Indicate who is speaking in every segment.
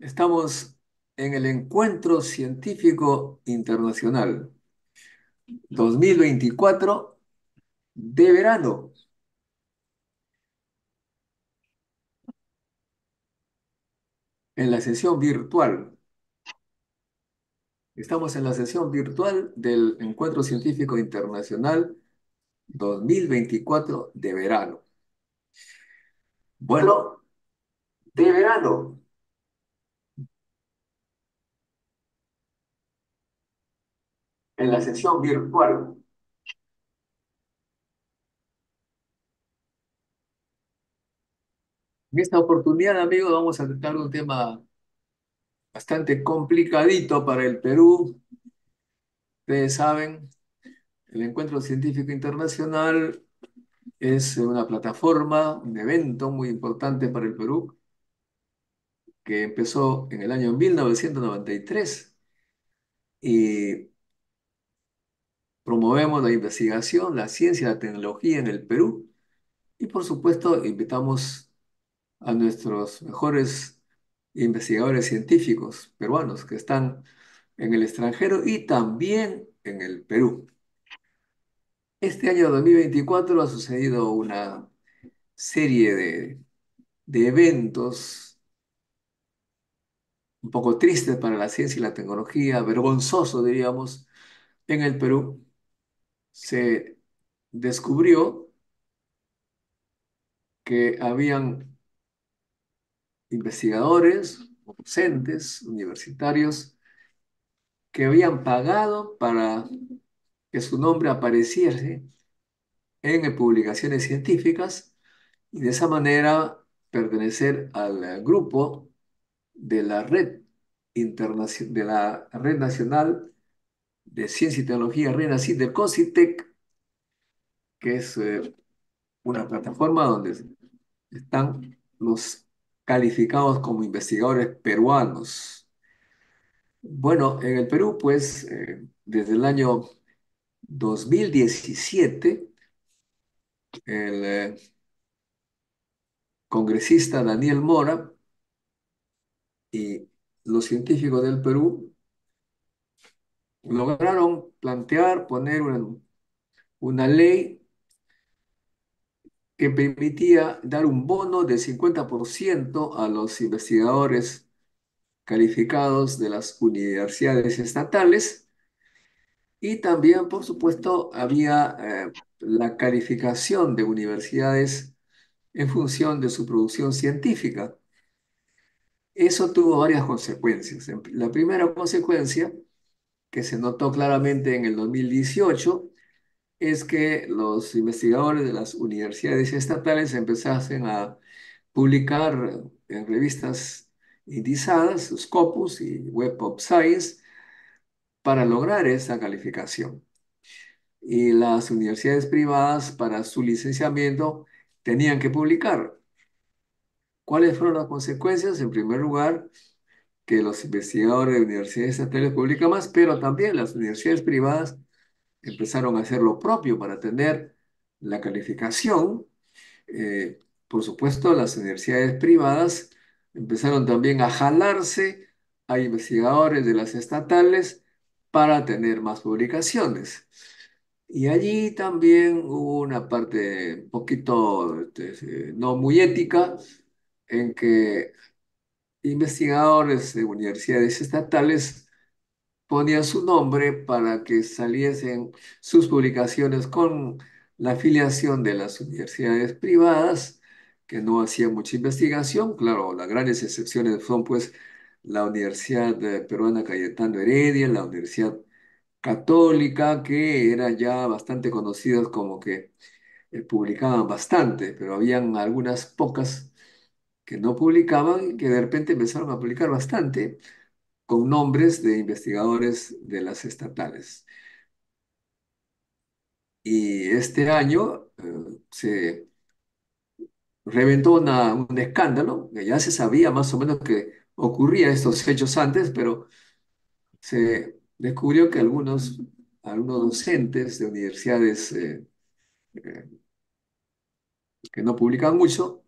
Speaker 1: Estamos en el Encuentro Científico Internacional 2024 de verano. En la sesión virtual. Estamos en la sesión virtual del Encuentro Científico Internacional 2024 de verano. Bueno, de verano. En la
Speaker 2: sesión virtual.
Speaker 1: En esta oportunidad, amigos, vamos a tratar un tema bastante complicadito para el Perú. Ustedes saben, el Encuentro Científico Internacional es una plataforma, un evento muy importante para el Perú, que empezó en el año 1993 y promovemos la investigación, la ciencia, la tecnología en el Perú y por supuesto invitamos a nuestros mejores investigadores científicos peruanos que están en el extranjero y también en el Perú. Este año 2024 ha sucedido una serie de, de eventos un poco triste para la ciencia y la tecnología, vergonzoso, diríamos, en el Perú, se descubrió que habían investigadores, docentes, universitarios, que habían pagado para que su nombre apareciese en publicaciones científicas y de esa manera pertenecer al grupo de la Red, de la Red Nacional de Ciencia y Tecnología renacida del CONCITEC, que es eh, una plataforma donde están los calificados como investigadores peruanos. Bueno, en el Perú, pues, eh, desde el año 2017, el eh, congresista Daniel Mora y eh, los científicos del Perú lograron plantear, poner una, ley que permitía dar un bono del 50% a los investigadores calificados de las universidades estatales y también, por supuesto, había eh, la calificación de universidades en función de su producción científica. Eso tuvo varias consecuencias. La primera consecuencia, que se notó claramente en el 2018, es que los investigadores de las universidades estatales empezasen a publicar en revistas indizadas Scopus y Web of Science para lograr esa calificación. Y las universidades privadas para su licenciamiento tenían que publicar ¿Cuáles fueron las consecuencias? En primer lugar, que los investigadores de universidades estatales publican más, pero también las universidades privadas empezaron a hacer lo propio para tener la calificación. Eh, por supuesto, las universidades privadas empezaron también a jalarse a investigadores de las estatales para tener más publicaciones. Y allí también hubo una parte un poquito este, no muy ética, en que investigadores de universidades estatales ponían su nombre para que saliesen sus publicaciones con la afiliación de las universidades privadas, que no hacían mucha investigación. Claro, las grandes excepciones son pues la Universidad eh, Peruana Cayetano Heredia, la Universidad Católica, que eran ya bastante conocidas como que eh, publicaban bastante, pero habían algunas pocas que no publicaban y que de repente empezaron a publicar bastante con nombres de investigadores de las estatales. Y este año eh, se reventó un escándalo, que ya se sabía más o menos que ocurría estos hechos antes, pero se descubrió que algunos, algunos docentes de universidades eh, eh, que no publican mucho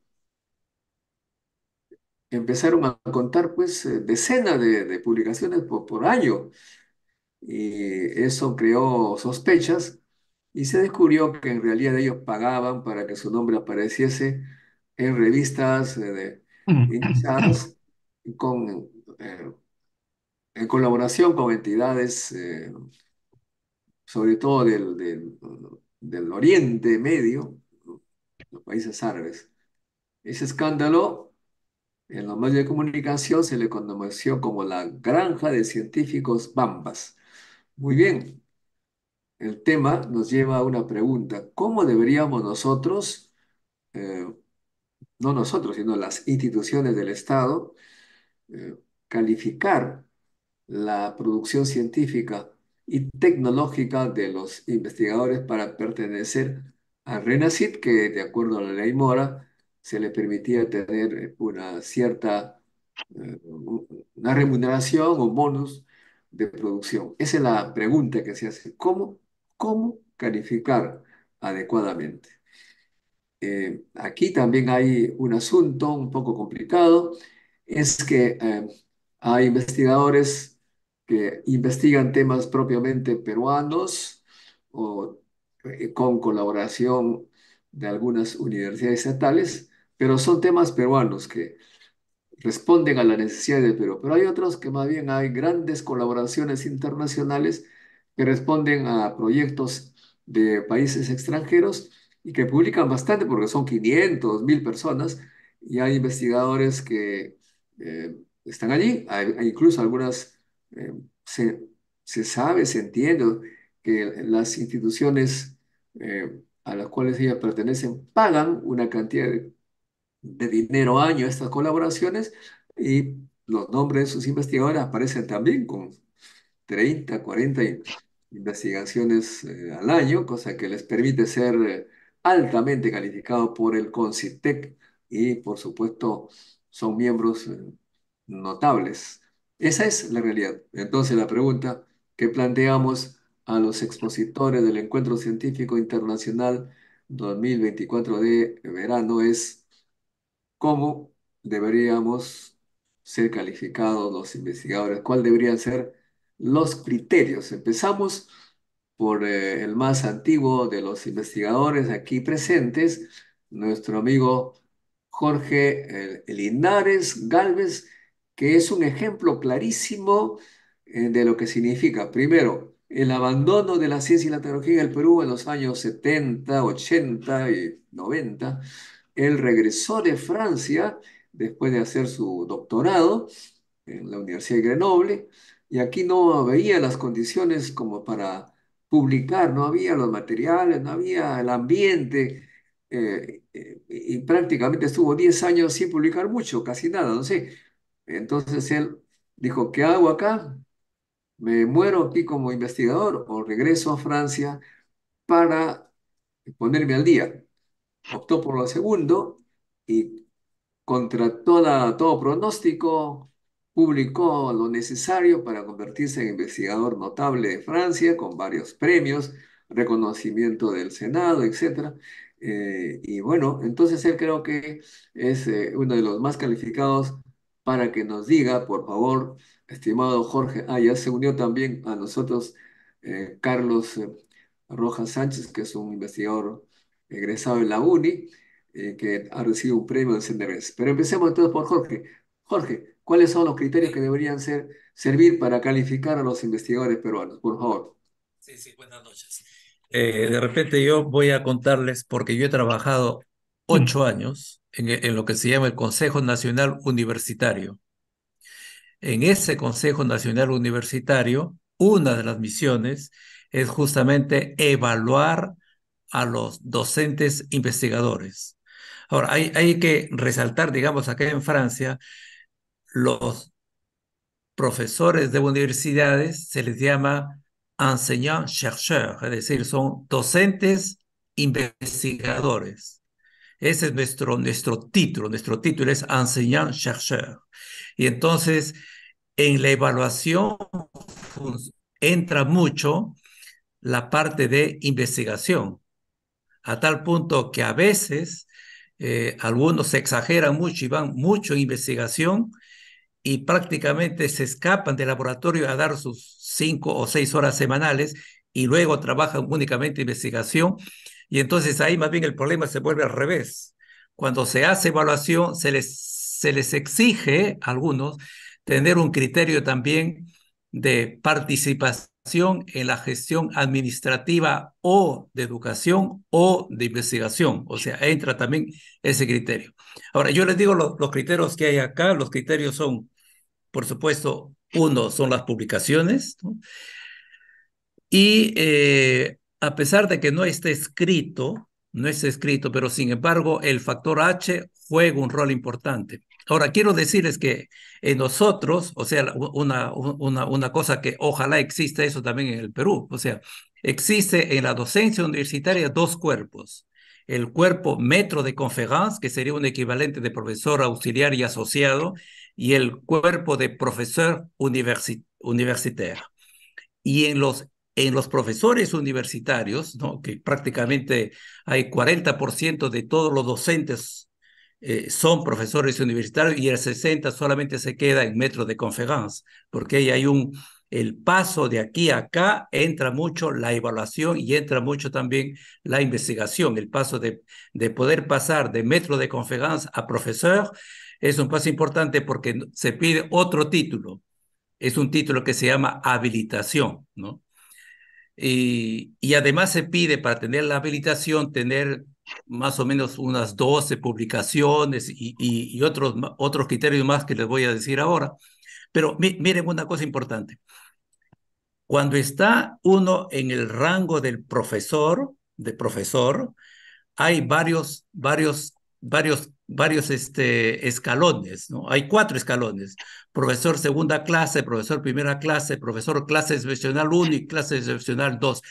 Speaker 1: empezaron a contar pues eh, decenas de, publicaciones por, año y eso creó sospechas y se descubrió que en realidad ellos pagaban para que su nombre apareciese en revistas eh, de, mm. con, eh, en colaboración con entidades sobre todo del, del, del Oriente Medio, los países árabes. Ese escándalo en los medios de comunicación se le conoció como la Granja de Científicos Bambas. Muy bien, el tema nos lleva a una pregunta. ¿Cómo deberíamos nosotros, eh, no nosotros, sino las instituciones del Estado, eh, calificar la producción científica y tecnológica de los investigadores para pertenecer a RENACID, que de acuerdo a la ley Mora, se le permitía tener eh, una cierta eh, una remuneración o bonos de producción. Esa es la pregunta que se hace. ¿Cómo, cómo calificar adecuadamente? Eh, aquí también hay un asunto un poco complicado. Es que hay investigadores que investigan temas propiamente peruanos o con colaboración de algunas universidades estatales pero son temas peruanos que responden a la necesidad de Perú. Pero hay otros que más bien hay grandes colaboraciones internacionales que responden a proyectos de países extranjeros y que publican bastante porque son 500, 1000 personas y hay investigadores que eh, están allí. incluso algunas, eh, se, sabe, se entiende que las instituciones eh, a las cuales ellas pertenecen pagan una cantidad de de dinero año estas colaboraciones y los nombres de sus investigadores aparecen también con 30, 40 investigaciones eh, al año, cosa que les permite ser eh, altamente calificados por el CONCITEC y por supuesto son miembros eh, notables. Esa es la realidad. Entonces la pregunta que planteamos a los expositores del Encuentro Científico Internacional 2024 de verano es cómo deberíamos ser calificados los investigadores, cuáles deberían ser los criterios. Empezamos por eh, el más antiguo de los investigadores aquí presentes, nuestro amigo Jorge Linares Galvez, que es un ejemplo clarísimo eh, de lo que significa, primero, el abandono de la ciencia y la tecnología en el Perú en los años 70, 80 y 90 él regresó de Francia después de hacer su doctorado en la Universidad de Grenoble y aquí no veía las condiciones como para publicar, no había los materiales, no había el ambiente eh, eh, y prácticamente estuvo 10 años sin publicar mucho, casi nada, no sé. Entonces él dijo, ¿qué hago acá? ¿Me muero aquí como investigador o regreso a Francia para ponerme al día? optó por lo segundo y contra toda, todo pronóstico publicó lo necesario para convertirse en investigador notable de Francia con varios premios, reconocimiento del Senado, etc. Eh, y bueno, entonces él creo que es eh, uno de los más calificados para que nos diga, por favor, estimado Jorge, ah, ya se unió también a nosotros eh, Carlos Rojas Sánchez, que es un investigador egresado en la UNI, eh, que ha recibido un premio en CNRS. Pero empecemos entonces por Jorge. Jorge, ¿cuáles son los criterios que deberían ser, servir para calificar a los investigadores peruanos? Por favor. Sí, sí,
Speaker 3: buenas noches. Eh, de repente yo voy a contarles, porque yo he trabajado ocho años en, en lo que se llama el Consejo Nacional Universitario. En ese Consejo Nacional Universitario, una de las misiones es justamente evaluar a los docentes investigadores. Ahora, hay, que resaltar, digamos, acá en Francia, los profesores de universidades se les llama enseignants chercheurs, es decir, son docentes investigadores. Ese es nuestro, nuestro título, nuestro título es enseignant chercheur. Y entonces, en la evaluación entra mucho la parte de investigación a tal punto que a veces eh, algunos se exageran mucho y van mucho en investigación y prácticamente se escapan del laboratorio a dar sus cinco o seis horas semanales y luego trabajan únicamente investigación. Y entonces ahí más bien el problema se vuelve al revés. Cuando se hace evaluación, se les, se les exige a algunos tener un criterio también de participación en la gestión administrativa o de educación o de investigación. O sea, entra también ese criterio. Ahora, yo les digo los criterios que hay acá. Los criterios son, por supuesto, uno son las publicaciones. Y eh, a pesar de que no esté escrito, no está escrito, pero sin embargo el factor H juega un rol importante. Ahora, quiero decirles que en eh, nosotros, o sea, una, una, cosa que ojalá exista eso también en el Perú, o sea, existe en la docencia universitaria dos cuerpos. El cuerpo metro de conferencia, que sería un equivalente de profesor auxiliar y asociado, y el cuerpo de profesor universitario. Y en los, en los profesores universitarios, ¿no? que prácticamente hay 40% de todos los docentes eh, son profesores universitarios y el 60 solamente se queda en metro de conferencia porque ahí hay un, el paso de aquí a acá entra mucho la evaluación y entra mucho también la investigación. El paso de, de poder pasar de metro de conferencia a profesor es un paso importante porque se pide otro título. Es un título que se llama habilitación, ¿no? Y, y además se pide para tener la habilitación tener más o menos unas 12 publicaciones y, otros, otros criterios más que les voy a decir ahora. Pero miren una cosa importante. Cuando está uno en el rango del profesor, de profesor, hay varios, varios, varios, varios este, escalones, ¿no? Hay cuatro escalones. Profesor segunda clase, profesor primera clase, profesor clase excepcional 1 y clase excepcional 2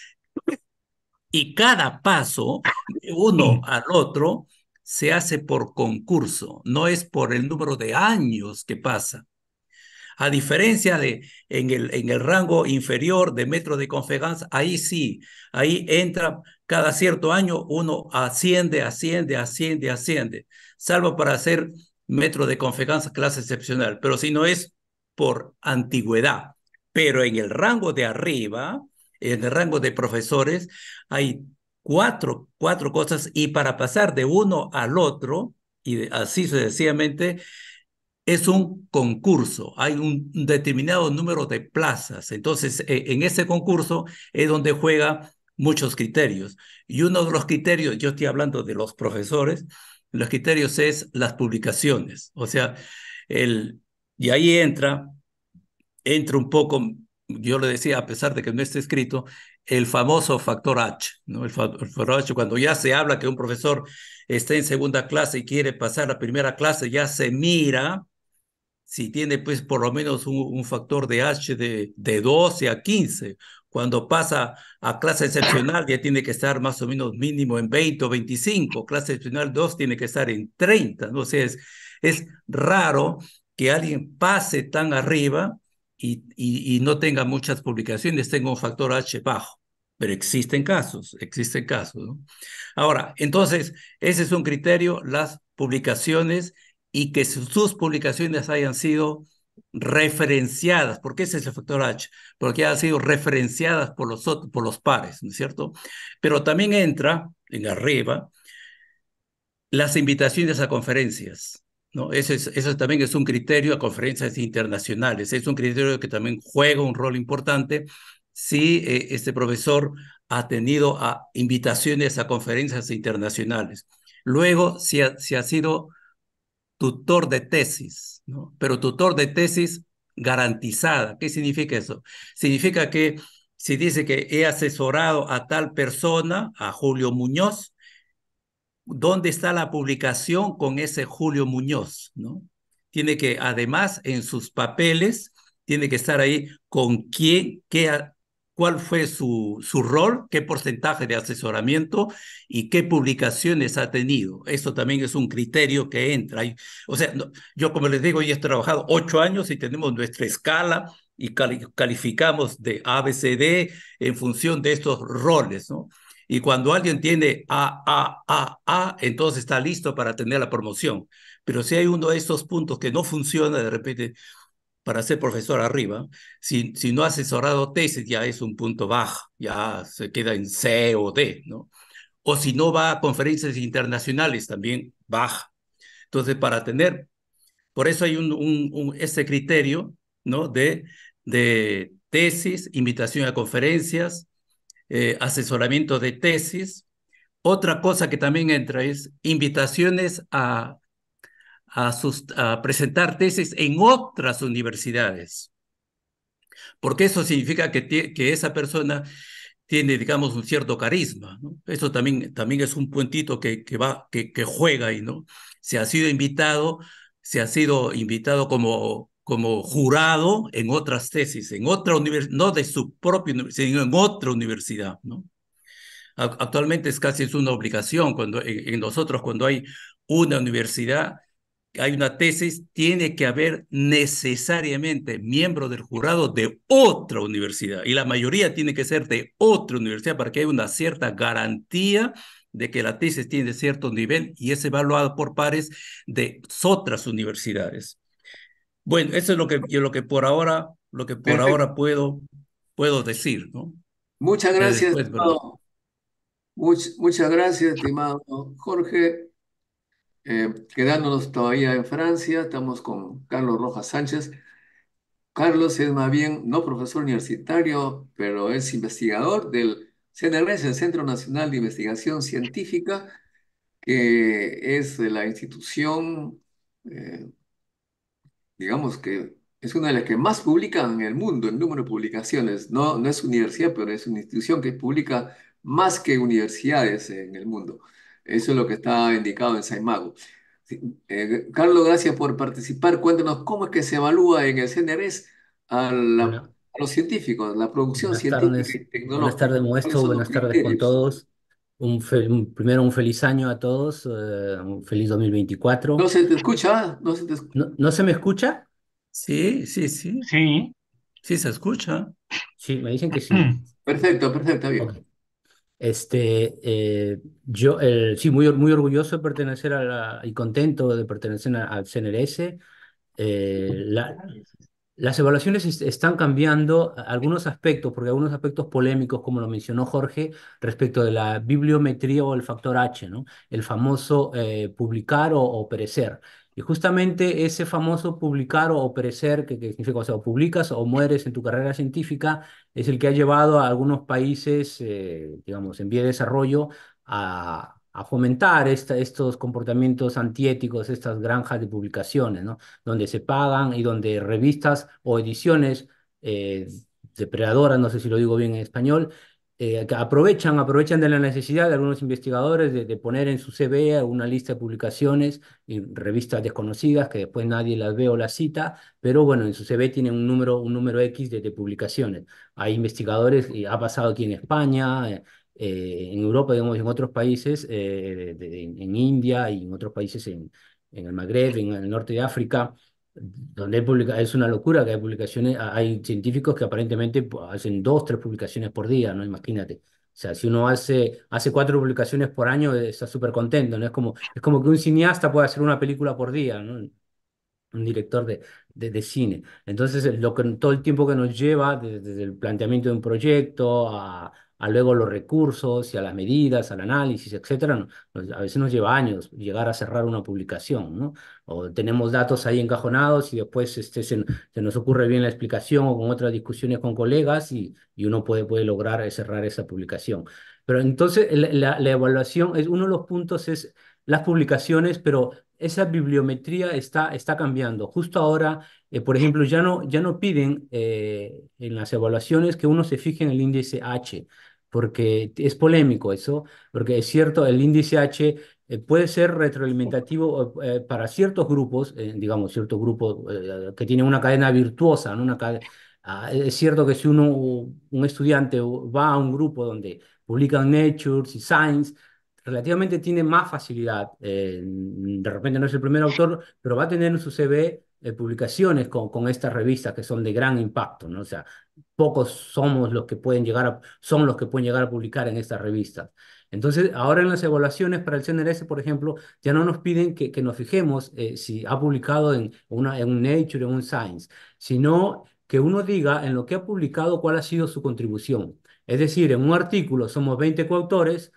Speaker 3: y cada paso, de uno al otro, se hace por concurso, no es por el número de años que pasa. A diferencia de en el, en el rango inferior de metro de confianza, ahí sí, ahí entra cada cierto año, uno asciende, asciende, asciende, asciende, salvo para hacer metro de confianza clase excepcional, pero si no es por antigüedad. Pero en el rango de arriba, en el rango de profesores, hay cuatro, cuatro cosas y para pasar de uno al otro, y así sucesivamente, es un concurso, hay un determinado número de plazas. Entonces, e, en ese concurso es donde juega muchos criterios. Y uno de los criterios, yo estoy hablando de los profesores, los criterios es las publicaciones. O sea, el, y ahí entra, entra un poco yo le decía, a pesar de que no esté escrito, el famoso factor H, ¿no? El factor H, cuando ya se habla que un profesor está en segunda clase y quiere pasar a primera clase, ya se mira si tiene pues por lo menos un, factor de H de, 12 a 15. Cuando pasa a clase excepcional ya tiene que estar más o menos mínimo en 20 o 25. Clase excepcional 2 tiene que estar en 30. ¿no? O sea, es, es raro que alguien pase tan arriba y, no tenga muchas publicaciones, tenga un factor H bajo. Pero existen casos, existen casos. Ahora, entonces, ese es un criterio, las publicaciones y que sus publicaciones hayan sido referenciadas, porque ese es el factor H, porque hayan sido referenciadas por los, por los pares, ¿no es cierto? Pero también entra en arriba las invitaciones a conferencias. ¿no? Ese, es, también es un criterio a conferencias internacionales, es un criterio que también juega un rol importante si eh, este profesor ha tenido ah, invitaciones a conferencias internacionales. Luego, si ha, sido tutor de tesis, ¿no? pero tutor de tesis garantizada. ¿Qué significa eso? Significa que si dice que he asesorado a tal persona, a Julio Muñoz, dónde está la publicación con ese Julio Muñoz, ¿no? Tiene que, además, en sus papeles, tiene que estar ahí con quién, qué, cuál fue su, su rol, qué porcentaje de asesoramiento y qué publicaciones ha tenido. Eso también es un criterio que entra. o sea, yo como les digo, yo he trabajado ocho años y tenemos nuestra escala y calificamos de ABCD en función de estos roles, ¿no? Y cuando alguien tiene A, A, A, A, entonces está listo para tener la promoción. Pero si hay uno de estos puntos que no funciona de repente para ser profesor arriba, si, si no ha asesorado tesis ya es un punto bajo, ya se queda en C o D, ¿no? O si no va a conferencias internacionales también baja. Entonces, para tener, por eso hay un, un, un criterio, ¿no? De, de tesis, invitación a conferencias, eh, asesoramiento de tesis. Otra cosa que también entra es invitaciones a, a, presentar tesis en otras universidades, porque eso significa que, que esa persona tiene, digamos, un cierto carisma. Eso también, también es un puntito que, que, va, que, que juega ahí, ¿no? Se ha sido invitado, se ha sido invitado como como jurado en otras tesis, en otra universidad, no de su propia universidad, sino en otra universidad, ¿no? Actualmente es casi es una obligación cuando en, nosotros cuando hay una universidad hay una tesis, tiene que haber necesariamente miembro del jurado de otra universidad y la mayoría tiene que ser de otra universidad para que haya una cierta garantía de que la tesis tiene cierto nivel y es evaluada por pares de otras universidades. Bueno, eso es lo que lo que por ahora, lo que por ahora puedo, puedo decir, ¿no?
Speaker 1: Muchas gracias, muchas gracias, estimado Jorge. Eh, quedándonos todavía en Francia, estamos con Carlos Rojas Sánchez. Carlos es más bien no profesor universitario, pero es investigador del CNRS, el Centro Nacional de Investigación Científica, que es la institución eh, digamos que es una de las que más publican en el mundo el número de publicaciones. No, no es universidad, pero es una institución que publica más que universidades en el mundo. Eso es lo que está indicado en Saimago. Eh, Carlos, gracias por participar. Cuéntanos cómo es que se evalúa en el CNRS a, los científicos, la producción científica y tecnológica. Buenas tardes, Muestro, Buenas tardes con
Speaker 4: todos primero, un feliz año a todos, eh, un feliz 2024. No se
Speaker 1: te escucha, ¿eh?
Speaker 4: no se me escucha?
Speaker 3: Sí, sí, sí. Sí. Sí, se escucha. Sí, me dicen que sí. Perfecto,
Speaker 1: perfecto, bien.
Speaker 4: Este, eh, yo, sí, muy, muy orgulloso de pertenecer a la, y contento de pertenecer al CNRS. La, las evaluaciones están cambiando algunos aspectos, porque algunos aspectos polémicos, como lo mencionó Jorge, respecto de la bibliometría o el factor H, ¿no? El famoso eh, publicar o, perecer. Y justamente ese famoso publicar o, perecer, que, significa, o sea, publicas o mueres en tu carrera científica, es el que ha llevado a algunos países, eh, digamos, en vía de desarrollo a, a fomentar estos comportamientos antiéticos, estas granjas de publicaciones, donde se pagan y donde revistas o ediciones eh, depredadoras, no sé si lo digo bien en español, eh, aprovechan, aprovechan de la necesidad de algunos investigadores de, poner en su CV una lista de publicaciones y revistas desconocidas que después nadie las ve o las cita, pero bueno, en su CV tienen un número, un número X de, publicaciones. Hay investigadores, y ha pasado aquí en España, eh, eh, en Europa, digamos, en otros países, eh, en India y en otros países en, en el Magreb, en el norte de África, donde es una locura que hay publicaciones, hay científicos que aparentemente hacen dos, tres publicaciones por día, ¿no? Imagínate. O sea, si uno hace, hace cuatro publicaciones por año, está súper contento, ¿no? Es como, es como que un cineasta puede hacer una película por día, ¿no? Un director de, de, de cine. Entonces, lo que, todo el tiempo que nos lleva, desde el planteamiento de un proyecto a, a luego los recursos y a las medidas, al análisis, etcétera, a veces nos lleva años llegar a cerrar una publicación, ¿no? O tenemos datos ahí encajonados y después este, se, nos ocurre bien la explicación o con otras discusiones con colegas y, y uno puede, puede lograr eh, cerrar esa publicación. Pero entonces la, evaluación, es, uno de los puntos es las publicaciones, pero esa bibliometría está, está cambiando. Justo ahora, eh, por ejemplo, ya no, ya no piden eh, en las evaluaciones que uno se fije en el índice H, porque es polémico eso, porque es cierto, el índice H eh, puede ser retroalimentativo eh, eh, para ciertos grupos, digamos, ciertos grupos que tienen una cadena virtuosa, una ah, es cierto que si uno, un estudiante va a un grupo donde publican Nature y Science, relativamente tiene más facilidad, de repente no es el primer autor, pero va a tener en su CV publicaciones con, con estas revistas que son de gran impacto, ¿no? O sea, pocos somos los que pueden llegar a, son los que pueden llegar a publicar en estas revistas. Entonces, ahora en las evaluaciones para el CNRS, por ejemplo, ya no nos piden que, nos fijemos eh, si ha publicado en, una, en un Nature, en un Science, sino que uno diga en lo que ha publicado cuál ha sido su contribución. Es decir, en un artículo somos 20 coautores,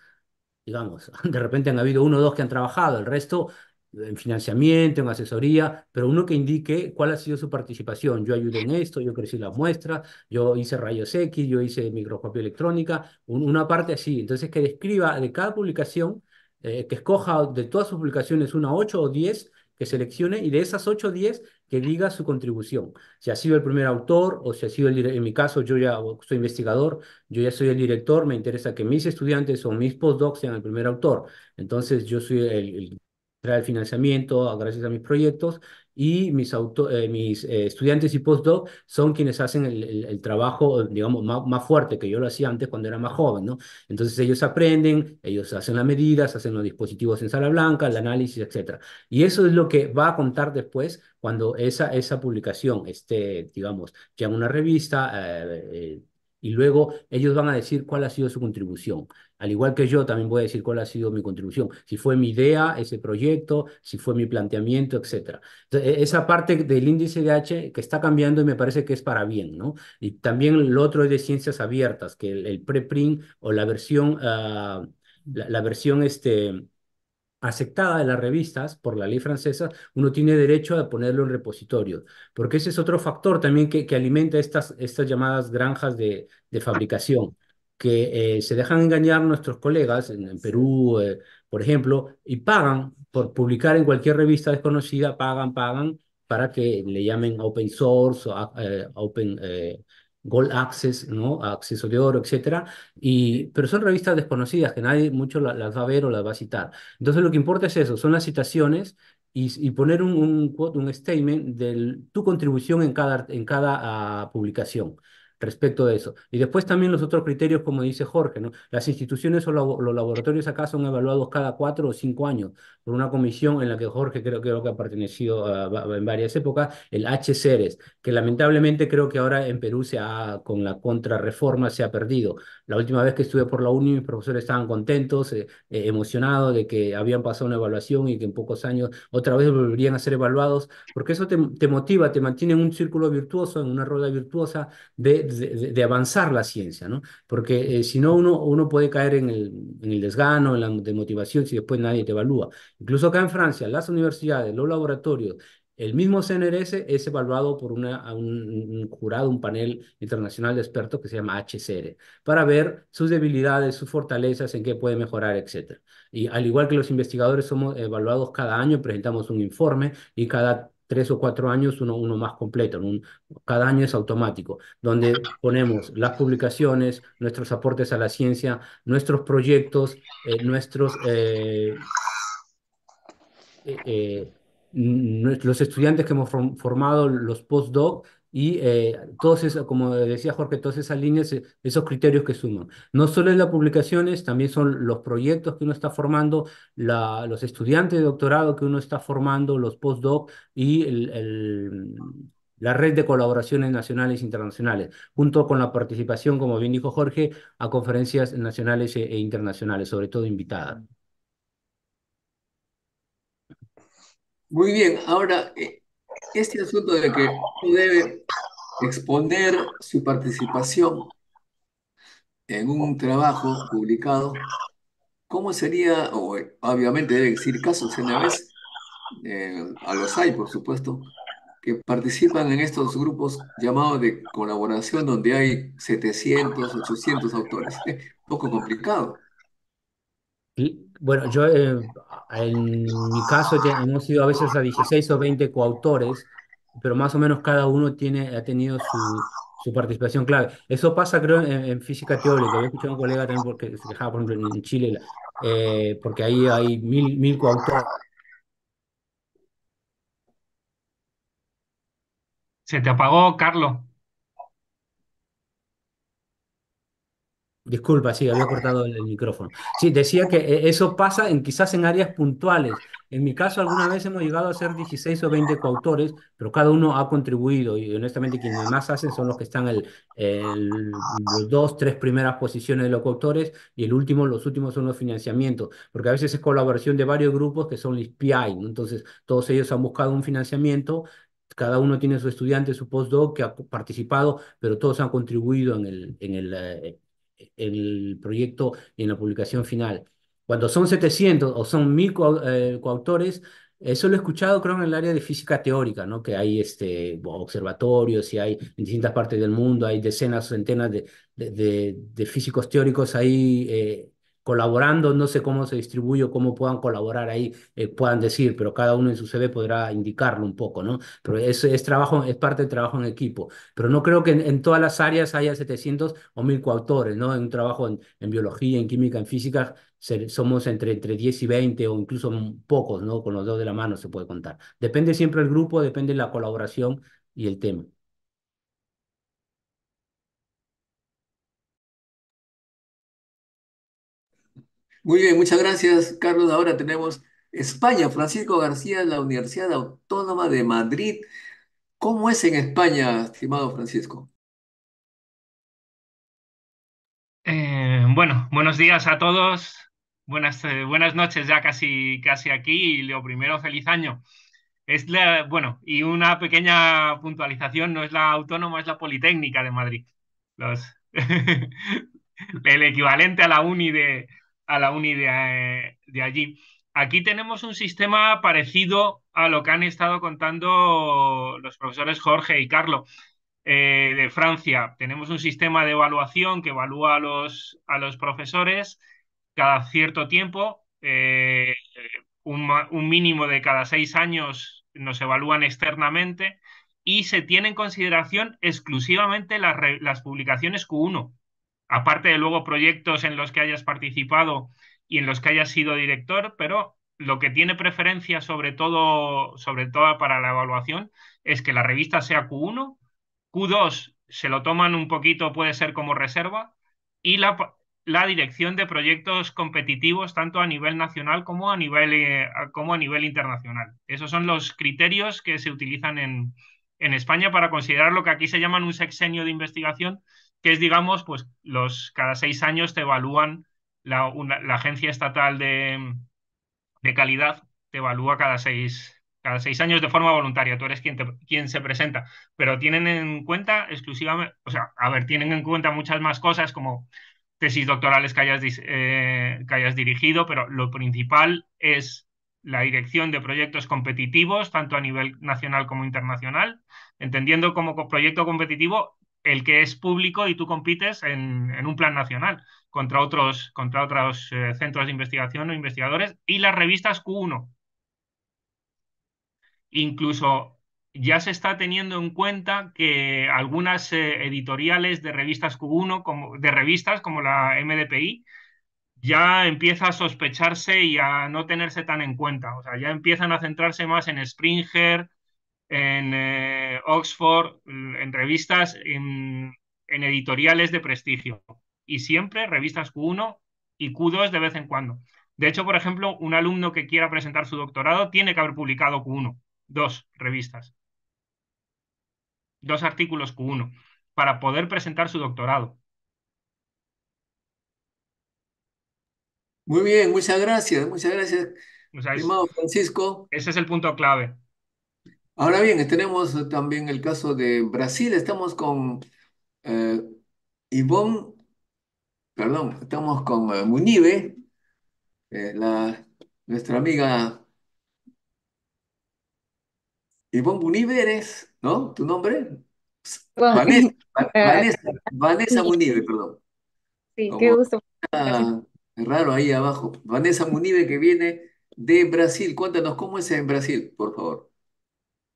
Speaker 4: digamos, de repente han habido uno o dos que han trabajado, el resto en financiamiento, en asesoría, pero uno que indique cuál ha sido su participación. Yo ayudé en esto, yo crecí la muestra, yo hice rayos X, yo hice microscopio electrónica, una parte así. Entonces, que describa de cada publicación, eh, que escoja de todas sus publicaciones una 8 o 10 que seleccione y de esas 8 o 10 que diga su contribución. Si ha sido el primer autor o si ha sido, el, en mi caso, yo ya soy investigador, yo ya soy el director, me interesa que mis estudiantes o mis postdocs sean el primer autor. Entonces, yo soy el trae el financiamiento gracias a mis proyectos y mis, auto, eh, mis eh, estudiantes y postdocs son quienes hacen el, trabajo, digamos, más, fuerte que yo lo hacía antes cuando era más joven, ¿no? Entonces ellos aprenden, ellos hacen las medidas, hacen los dispositivos en sala blanca, el análisis, etc. Y eso es lo que va a contar después cuando esa, esa publicación esté, digamos, ya en una revista. Eh, y luego ellos van a decir cuál ha sido su contribución al igual que yo, también voy a decir cuál ha sido mi contribución, si fue mi idea, ese proyecto, si fue mi planteamiento, etc. E-, esa parte del índice de H que está cambiando y me parece que es para bien, ¿no? Y también lo otro es de ciencias abiertas, que el, preprint o la versión, ah, la, versión este, aceptada de las revistas por la ley francesa, uno tiene derecho a ponerlo en repositorio, porque ese es otro factor también que, alimenta estas, estas llamadas granjas de fabricación que eh, se dejan engañar nuestros colegas en, Perú, eh, por ejemplo, y pagan por publicar en cualquier revista desconocida, pagan, pagan para que le llamen open source, o, eh, open gold access, ¿no? acceso de oro, etcétera. Y, pero son revistas desconocidas que nadie mucho las va a ver o las va a citar. Entonces lo que importa es eso, son las citaciones y, y poner un, un, quote, un statement de tu contribución en cada, en cada ah, publicación respecto de eso. Y después también los otros criterios, como dice Jorge, ¿no? Las instituciones o los laboratorios acá son evaluados cada cuatro o cinco años por una comisión en la que Jorge creo, que ha pertenecido en varias épocas, el HCRES, que lamentablemente creo que ahora en Perú se ha, con la contrarreforma se ha perdido. La última vez que estuve por la UNI, mis profesores estaban contentos, eh, eh, emocionados de que habían pasado una evaluación y que en pocos años otra vez volverían a ser evaluados, porque eso te, te motiva, te mantiene en un círculo virtuoso, en una rueda virtuosa de de, avanzar la ciencia, ¿no? Porque eh, si no, uno, uno puede caer en el, en el desgano, en la desmotivación si después nadie te evalúa. Incluso acá en Francia, las universidades, los laboratorios, el mismo CNRS es evaluado por una, un, jurado, un panel internacional de expertos que se llama HCR, para ver sus debilidades, sus fortalezas, en qué puede mejorar, etc. Y al igual que los investigadores somos evaluados cada año, presentamos un informe y cada tres o cuatro años uno, uno más completo, cada año es automático, donde ponemos las publicaciones, nuestros aportes a la ciencia, nuestros proyectos, eh, nuestros... Eh, eh, los estudiantes que hemos formado, los postdocs, y eh, todos esos, como decía Jorge, todas esas líneas, eh, esos criterios que suman. No solo en las publicaciones, también son los proyectos que uno está formando, los estudiantes de doctorado que uno está formando, los postdoc y la red de colaboraciones nacionales e internacionales, junto con la participación, como bien dijo Jorge, a conferencias nacionales e, e internacionales, sobre todo invitadas.
Speaker 1: Muy bien, ahora eh, este asunto de que uno debe exponer su participación en un trabajo publicado, ¿cómo sería, o obviamente debe decir casos en la vez, eh, a los hay por supuesto, que participan en estos grupos llamados de colaboración donde hay 700, 800 autores. poco complicado.
Speaker 4: Bueno, yo eh, en mi caso hemos sido a veces a 16 o 20 coautores, pero más o menos cada uno tiene, ha tenido su, participación clave. Eso pasa, creo, en, física teórica. Yo escuché a un colega también porque se quejaba, por ejemplo, en Chile, eh, porque ahí hay mil, mil coautores.
Speaker 5: Se te apagó, Carlos.
Speaker 4: Disculpa, sí, había cortado el, micrófono. Sí, decía que eh, eso pasa en, quizás en áreas puntuales. En mi caso, alguna vez hemos llegado a ser 16 o 20 coautores, pero cada uno ha contribuido y honestamente quienes más hacen son los que están en las dos, tres primeras posiciones de los coautores y el último, los últimos son los financiamientos, porque a veces es colaboración de varios grupos que son los PI, entonces todos ellos han buscado un financiamiento, cada uno tiene su estudiante, su postdoc que ha participado, pero todos han contribuido en el, en el, eh, el proyecto y en la publicación final. Cuando son 700 o son 1000 eh, coautores, eso lo he escuchado, creo, en el área de física teórica, ¿no? Que hay este, observatorios y hay en distintas partes del mundo, hay decenas, o centenas de, de, físicos teóricos ahí eh, colaborando, no sé cómo se distribuye o cómo puedan colaborar ahí, eh, puedan decir, pero cada uno en su CV podrá indicarlo un poco, ¿no? Pero es, es, trabajo, es parte del trabajo en equipo. Pero no creo que en, todas las áreas haya 700 o 1000 coautores, ¿no? En un trabajo en, biología, en química, en física, somos entre, entre 10 y 20 o incluso pocos, ¿no? Con los dos de la mano se puede contar. Depende siempre el grupo, depende la colaboración y el tema.
Speaker 2: Muy bien, muchas gracias, Carlos. Ahora tenemos España,
Speaker 1: Francisco García, la Universidad Autónoma de Madrid. ¿Cómo es en España,
Speaker 5: estimado Francisco? Eh, bueno, buenos días a todos. Buenas, eh, buenas noches ya casi, casi aquí. Y lo primero, feliz año. Es bueno, y una pequeña puntualización, no es la autónoma, es la Politécnica de Madrid. el equivalente a la uni de, a la uni eh, de, allí. Aquí tenemos un sistema parecido a lo que han estado contando los profesores Jorge y Carlos. Eh, de Francia. Tenemos un sistema de evaluación que evalúa a los, a los profesores cada cierto tiempo. Eh, un, mínimo de cada seis años nos evalúan externamente y se tiene en consideración exclusivamente las, las publicaciones Q1 aparte de luego proyectos en los que hayas participado y en los que hayas sido director, pero lo que tiene preferencia sobre todo, sobre todo para la evaluación es que la revista sea Q1, Q2 se lo toman un poquito, puede ser como reserva, y la, dirección de proyectos competitivos tanto a nivel nacional eh, como a nivel, internacional. Esos son los criterios que se utilizan en, en España para considerar lo que aquí se llaman un sexenio de investigación, que es, digamos, pues los cada seis años te evalúan la, agencia estatal de, calidad, te evalúa cada seis, cada años de forma voluntaria, tú eres quien, quien se presenta, pero tienen en cuenta exclusivamente, o sea, a ver, tienen en cuenta muchas más cosas como tesis doctorales que hayas, eh, que hayas dirigido, pero lo principal es la dirección de proyectos competitivos, tanto a nivel nacional como internacional, entendiendo como proyecto competitivo el que es público y tú compites en, un plan nacional contra otros, contra otros eh, centros de investigación o investigadores y las revistas Q1. Incluso ya se está teniendo en cuenta que algunas eh, editoriales de revistas Q1, como, de revistas como la MDPI, ya empieza a sospecharse y a no tenerse tan en cuenta. O sea, ya empiezan a centrarse más en Springer, en eh, Oxford, mm, en revistas, en, editoriales de prestigio. Y siempre revistas Q1 y Q2 de vez en cuando. De hecho, por ejemplo, un alumno que quiera presentar su doctorado tiene que haber publicado Q1, dos revistas, dos artículos Q1, para poder presentar su doctorado.
Speaker 1: Muy bien, muchas gracias, muchas gracias,
Speaker 5: Francisco. Ese es el punto clave.
Speaker 1: Ahora bien, tenemos también el caso de Brasil. Estamos con eh, Ivonne, perdón, estamos con Munive, eh, Munibe, eh, nuestra amiga Ivonne Munibe eres, ¿no? ¿Tu nombre? Vanessa, Munibe, perdón.
Speaker 6: sí, qué gusto.
Speaker 1: raro ahí abajo. Vanessa Munibe que viene de Brasil. Cuéntanos cómo es en Brasil, por favor.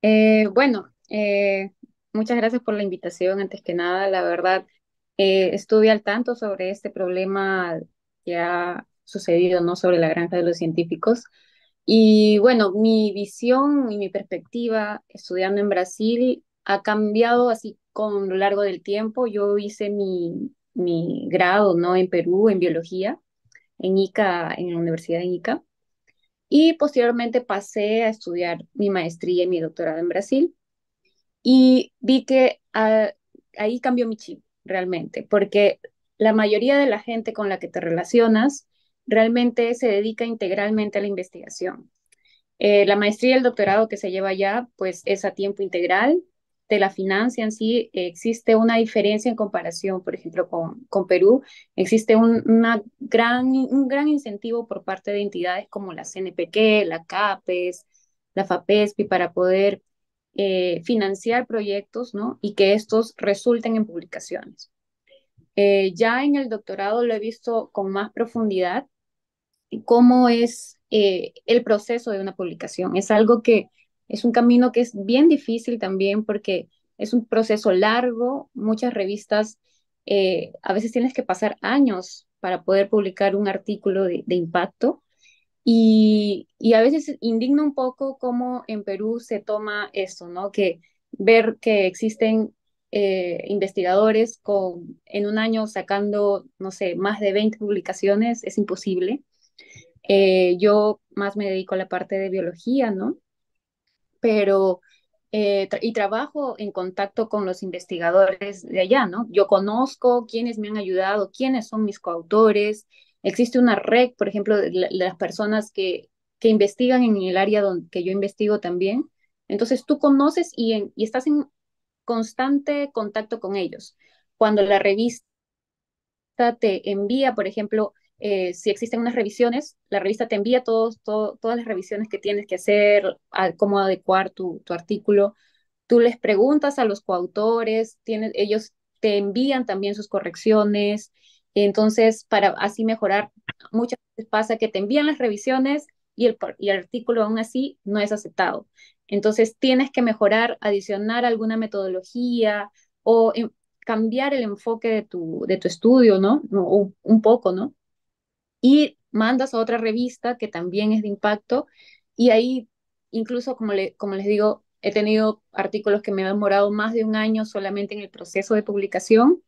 Speaker 6: Eh, bueno, eh, muchas gracias por la invitación. Antes que nada, la verdad, eh, estuve al tanto sobre este problema que ha sucedido, ¿no? Sobre la granja de los científicos. Y bueno, mi visión y mi perspectiva estudiando en Brasil ha cambiado así con lo largo del tiempo. Yo hice mi, mi grado, ¿no? En Perú, en biología, en ICA, en la Universidad de ICA. Y posteriormente pasé a estudiar mi maestría y mi doctorado en Brasil. Y vi que ah, ahí cambió mi chip realmente, porque la mayoría de la gente con la que te relacionas realmente se dedica integralmente a la investigación. Eh, la maestría y el doctorado que se lleva ya pues es a tiempo integral, de la financian, sí, existe una diferencia en comparación, por ejemplo, con, con Perú. Existe un, una gran, un gran incentivo por parte de entidades como la CNPq, la CAPES, la FAPESPI para poder eh, financiar proyectos ¿no? y que estos resulten en publicaciones. Eh, ya en el doctorado lo he visto con más profundidad cómo es eh, el proceso de una publicación. Es algo que es un camino que es bien difícil también porque es un proceso largo, muchas revistas, eh, a veces tienes que pasar años para poder publicar un artículo de, impacto. Y, a veces indigna un poco cómo en Perú se toma eso, ¿no? Que ver que existen eh, investigadores con, en un año sacando, no sé, más de 20 publicaciones es imposible. Eh, yo más me dedico a la parte de biología, ¿no? pero eh, y trabajo en contacto con los investigadores de allá, ¿no? Yo conozco quiénes me han ayudado, quiénes son mis coautores. Existe una red, por ejemplo, de las personas que, investigan en el área donde, que yo investigo también. Entonces tú conoces y, y estás en constante contacto con ellos. Cuando la revista te envía, por ejemplo, eh, si existen unas revisiones, la revista te envía todos, todas las revisiones que tienes que hacer, cómo adecuar tu, artículo. Tú les preguntas a los coautores, ellos te envían también sus correcciones. Entonces, para así mejorar, muchas veces pasa que te envían las revisiones y el, artículo aún así no es aceptado. Entonces, tienes que mejorar, adicionar alguna metodología o em, cambiar el enfoque de tu, estudio, ¿no? un poco, ¿no? y mandas a otra revista que también es de impacto y ahí incluso, como, le, como les digo, he tenido artículos que me han demorado más de un año solamente en el proceso de publicación.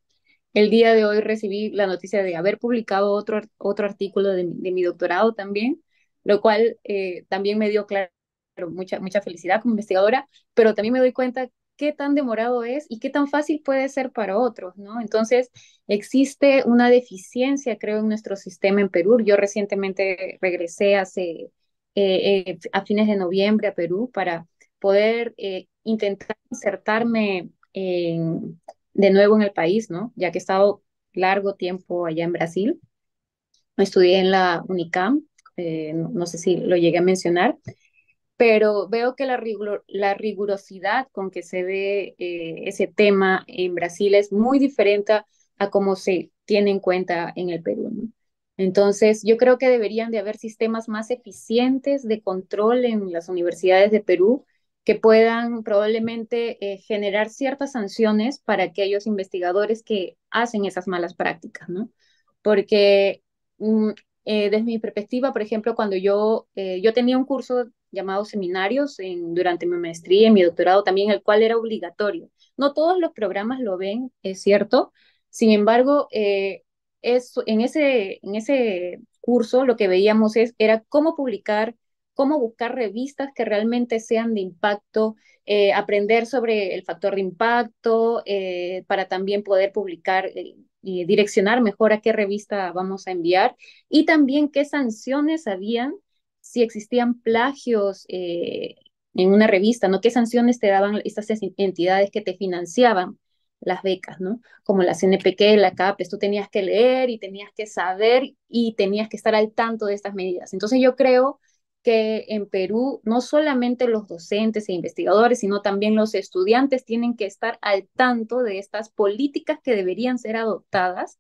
Speaker 6: El día de hoy recibí la noticia de haber publicado otro, otro artículo de, mi doctorado también, lo cual eh, también me dio mucha, mucha felicidad como investigadora, pero también me doy cuenta qué tan demorado es y qué tan fácil puede ser para otros, ¿no? Entonces, existe una deficiencia, creo, en nuestro sistema en Perú. Yo recientemente regresé hace, eh, eh, a fines de noviembre a Perú para poder eh, intentar insertarme de nuevo en el país, ¿no? Ya que he estado largo tiempo allá en Brasil. Estudié en la UNICAM, no sé si lo llegué a mencionar, pero veo que la, la rigurosidad con que se ve eh, ese tema en Brasil es muy diferente a, cómo se tiene en cuenta en el Perú. Entonces, yo creo que deberían de haber sistemas más eficientes de control en las universidades de Perú que puedan probablemente eh, generar ciertas sanciones para aquellos investigadores que hacen esas malas prácticas, ¿no? Porque mm, eh, desde mi perspectiva, por ejemplo, cuando yo, yo tenía un curso llamados seminarios durante mi maestría y mi doctorado también, el cual era obligatorio. No todos los programas lo ven, es cierto. Sin embargo, eh, en, ese, en ese curso lo que veíamos es, era cómo publicar, cómo buscar revistas que realmente sean de impacto, eh, aprender sobre el factor de impacto eh, para también poder publicar y direccionar mejor a qué revista vamos a enviar y también qué sanciones habían si existían plagios eh, en una revista, ¿no? ¿Qué sanciones te daban estas entidades que te financiaban las becas, ¿no? Como la CNPq, la CAPES, tú tenías que leer y tenías que saber y tenías que estar al tanto de estas medidas. Entonces yo creo que en Perú no solamente los docentes e investigadores, sino también los estudiantes tienen que estar al tanto de estas políticas que deberían ser adoptadas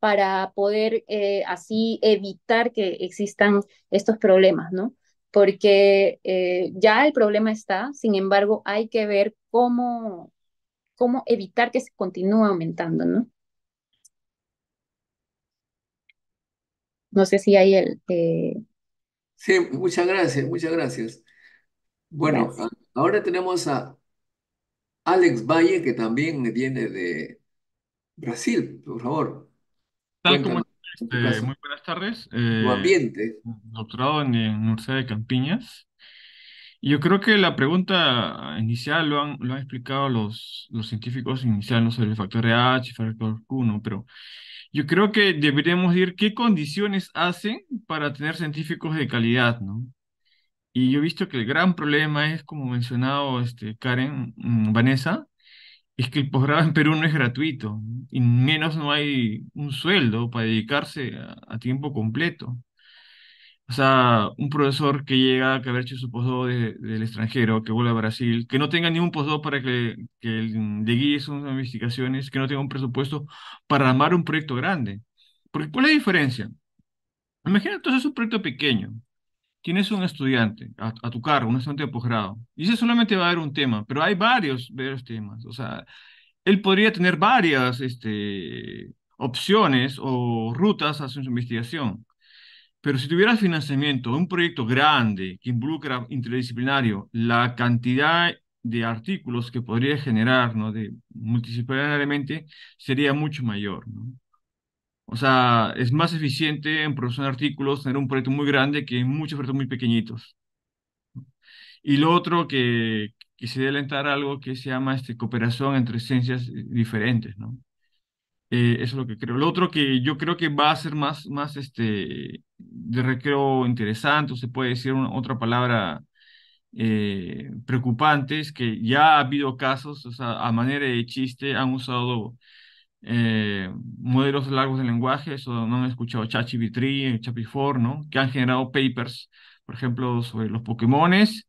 Speaker 6: para poder eh, así evitar que existan estos problemas, ¿no? Porque eh, ya el problema está, sin embargo, hay que ver cómo, cómo evitar que se continúe aumentando, ¿no? No sé si hay el... Eh, sí, muchas gracias, muchas
Speaker 1: gracias. Bueno, ahora tenemos a Alex Valle, que también viene de Brasil, por favor tal
Speaker 2: este,
Speaker 1: muy buenas tardes. Eh, ambiente.
Speaker 7: Doctorado en la Universidad de Campiñas. Yo creo que la pregunta inicial lo han, lo han explicado los, los científicos iniciales no sobre el factor H, factor q pero yo creo que deberíamos ir qué condiciones hacen para tener científicos de calidad, ¿no? Y yo he visto que el gran problema es, como mencionado este, Karen, mm, Vanessa, es que el posgrado en Perú no es gratuito, y menos no hay un sueldo para dedicarse a, tiempo completo. O sea, un profesor que llega, que haber hecho su posgrado del extranjero, que vuelve a Brasil, que no tenga ningún posgrado para que, que le guíe sus investigaciones, que no tenga un presupuesto para armar un proyecto grande. Porque ¿cuál es la diferencia? Imagina entonces un proyecto pequeño, tienes un estudiante a, tu cargo, un estudiante de posgrado, y ese solamente va a haber un tema, pero hay varios, varios temas. O sea, él podría tener varias este, opciones o rutas hacia su investigación. Pero si tuvieras financiamiento de un proyecto grande que involucra interdisciplinario, la cantidad de artículos que podría generar ¿no? de multidisciplinariamente sería mucho mayor. ¿no? O sea, es más eficiente en producción de artículos tener un proyecto muy grande que muchos proyectos muy pequeñitos. Y lo otro que, se debe alentar algo que se llama este, cooperación entre ciencias eh, diferentes, ¿no? Eh, eso es lo que creo. Lo otro que yo creo que va a ser más, más este, de recreo interesante, o se puede decir otra palabra eh, preocupante, es que ya ha habido casos, o sea, a manera de chiste han usado eh, modelos largos de lenguaje, eso no han escuchado Chachi vitri Chapifor, ¿no? Que han generado papers, por ejemplo, sobre los Pokémones.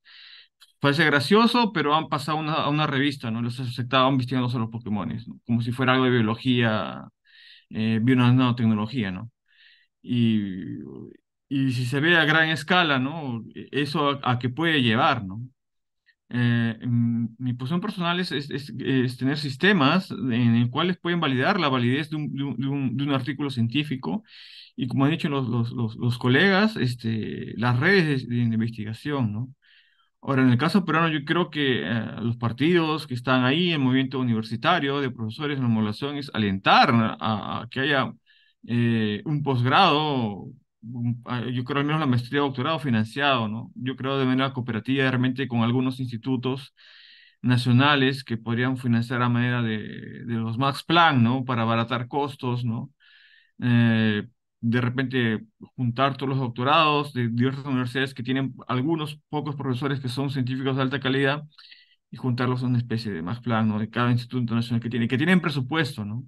Speaker 7: Parece gracioso, pero han pasado a una revista, ¿no? Los aceptaban investigando sobre los Pokémones, ¿no? como si fuera algo de biología, biotecnología, eh, nanotecnología, ¿no? Y, y si se ve a gran escala, ¿no? Eso a, a qué puede llevar, ¿no? Eh, mm, mi posición personal es, es, tener sistemas en los cuales pueden validar la validez de un, de un, artículo científico y como han dicho los, los, los, colegas, este, las redes de, investigación. ¿no? Ahora, en el caso peruano, yo creo que eh, los partidos que están ahí, el movimiento universitario de profesores en homologación es alentar a, que haya eh, un posgrado Ah, yo creo al menos la maestría o doctorado financiado, ¿no? Yo creo de manera cooperativa realmente con algunos institutos nacionales que podrían financiar a manera de, de los Max Planck, ¿no? Para abaratar costos, ¿no? Eh, de repente juntar todos los doctorados de diversas universidades que tienen algunos pocos profesores que son científicos de alta calidad y juntarlos a una especie de Max Planck, ¿no? De cada instituto nacional que tiene, que tienen presupuesto, ¿no?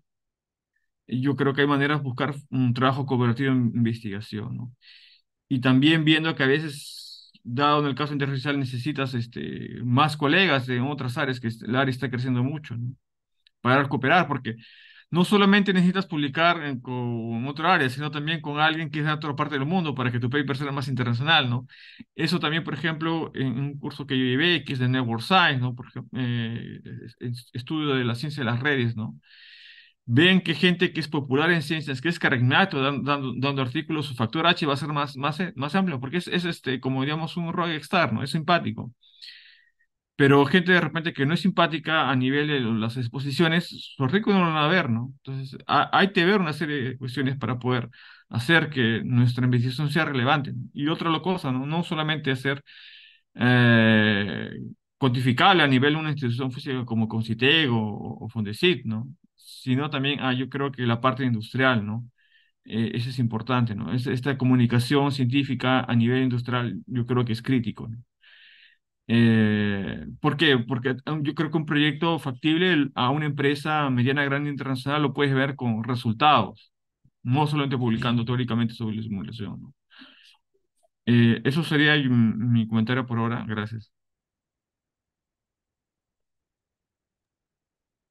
Speaker 7: yo creo que hay maneras de buscar un trabajo cooperativo en investigación, ¿no? Y también viendo que a veces, dado en el caso internacional, necesitas este, más colegas en otras áreas, que el área está creciendo mucho, ¿no? Para cooperar, porque no solamente necesitas publicar en, con otra área, sino también con alguien que es de otra parte del mundo para que tu paper sea más internacional, ¿no? Eso también, por ejemplo, en un curso que yo llevé, que es de Network Science, ¿no? Por eh, estudio de la ciencia de las redes, ¿no? ven que gente que es popular en ciencias, que es carignato dando, dando artículos, su factor H va a ser más, más, más amplio, porque es, es este, como digamos un rock externo, es simpático. Pero gente de repente que no es simpática a nivel de las exposiciones, su artículo no lo van a ver, ¿no? Entonces, hay que ver una serie de cuestiones para poder hacer que nuestra investigación sea relevante. Y otra cosa, ¿no? No solamente hacer eh, cuantificable a nivel de una institución física como Concitec o, o Fondesit, ¿no? sino también ah, yo creo que la parte industrial, ¿no? Eh, eso es importante, ¿no? Es, esta comunicación científica a nivel industrial yo creo que es crítico, eh, ¿Por qué? Porque um, yo creo que un proyecto factible a una empresa mediana, grande, internacional lo puedes ver con resultados, no solamente publicando teóricamente sobre la simulación. ¿no? Eh, eso sería mm, mi comentario por ahora. Gracias.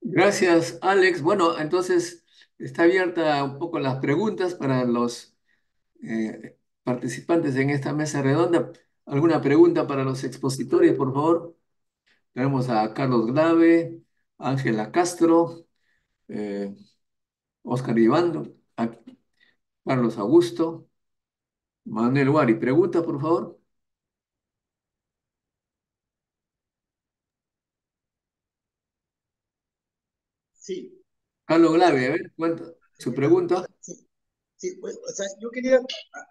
Speaker 1: Gracias, Alex. Bueno, entonces está abierta un poco las preguntas para los eh, participantes en esta mesa redonda. ¿Alguna pregunta para los expositores, por favor? Tenemos a Carlos Grave, Ángela Castro, Oscar eh, Iván, Carlos Augusto, Manuel Wari. ¿Pregunta, por favor?
Speaker 2: Sí. Carlos Glave, a ver, ¿cuánto? ¿Su pregunta? Sí, sí pues, o sea, yo quería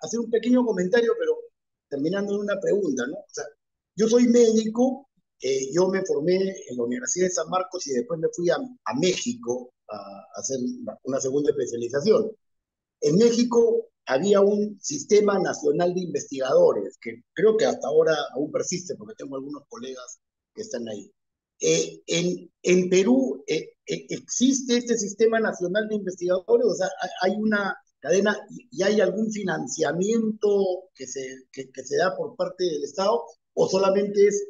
Speaker 2: hacer un pequeño comentario, pero terminando en una pregunta, ¿no? O sea, yo soy médico, eh, yo me formé en la Universidad de San Marcos y después me fui a, México a hacer una segunda especialización. En México había un sistema nacional de investigadores, que creo que hasta ahora aún persiste porque tengo algunos colegas que están ahí. Eh, en, Perú eh, eh, existe este sistema nacional de investigadores, o sea, hay una cadena y hay algún financiamiento que se, se da por parte del Estado, o solamente es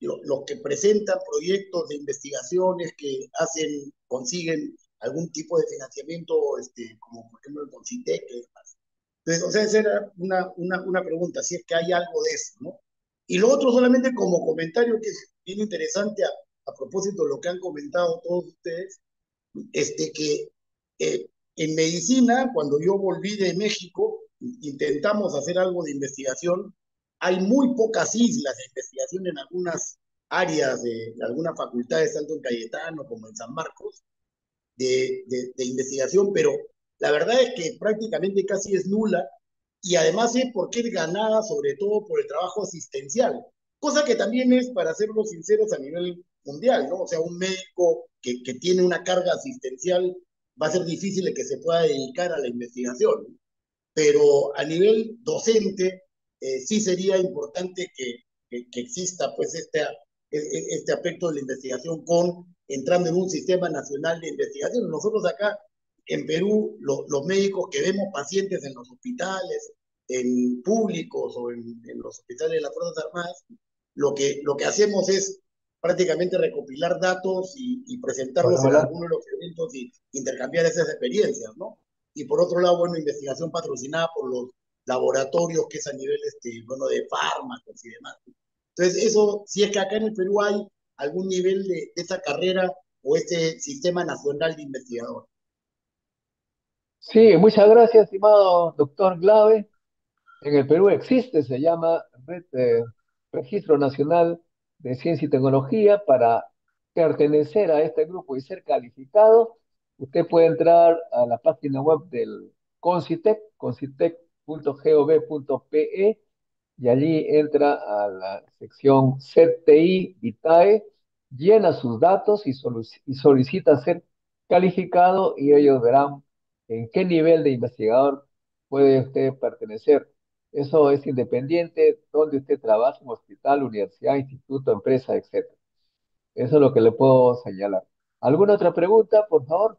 Speaker 2: los lo que presentan proyectos de investigaciones que hacen, consiguen algún tipo de financiamiento, este, como por ejemplo el Concitec Entonces, o sea, esa era una, una pregunta, si es que hay algo de eso, ¿no? Y lo otro solamente como comentario que es bien interesante a, propósito de lo que han comentado todos ustedes, este que eh, en medicina, cuando yo volví de México, intentamos hacer algo de investigación. Hay muy pocas islas de investigación en algunas áreas de, algunas facultades, tanto en Cayetano como en San Marcos, de, de, de investigación, pero la verdad es que prácticamente casi es nula y además es ¿eh? porque es ganada sobre todo por el trabajo asistencial, cosa que también es, para serlo sinceros, a nivel mundial, ¿no? O sea, un médico que, que tiene una carga asistencial va a ser difícil que se pueda dedicar a la investigación, pero a nivel docente eh, sí sería importante que, que, que exista pues este, este aspecto de la investigación con entrando en un sistema nacional de investigación. Nosotros acá en Perú los médicos que vemos pacientes en los hospitales, en públicos o en, los hospitales de las Fuerzas Armadas, lo que, lo que hacemos es prácticamente recopilar datos y, presentarlos en algunos de los eventos y intercambiar esas experiencias, ¿no? Y por otro lado, bueno, investigación patrocinada por los laboratorios que es a nivel, este, bueno, de fármacos y demás. Entonces, eso, si es que acá en el Perú hay algún nivel de, de esa carrera o este sistema nacional de investigadores.
Speaker 1: Sí, muchas gracias, estimado doctor Glave. En el Perú existe, se llama eh, Registro Nacional de Ciencia y Tecnología. Para pertenecer a este grupo y ser calificado, usted puede entrar a la página web del Concitec, concitec.gov.pe, y allí entra a la sección CTI Vitae, llena sus datos y solicita ser calificado y ellos verán en qué nivel de investigador puede usted pertenecer. Eso es independiente donde usted trabaja, hospital, universidad, instituto, empresa, etc. Eso es lo que le puedo señalar. ¿Alguna otra pregunta, por favor?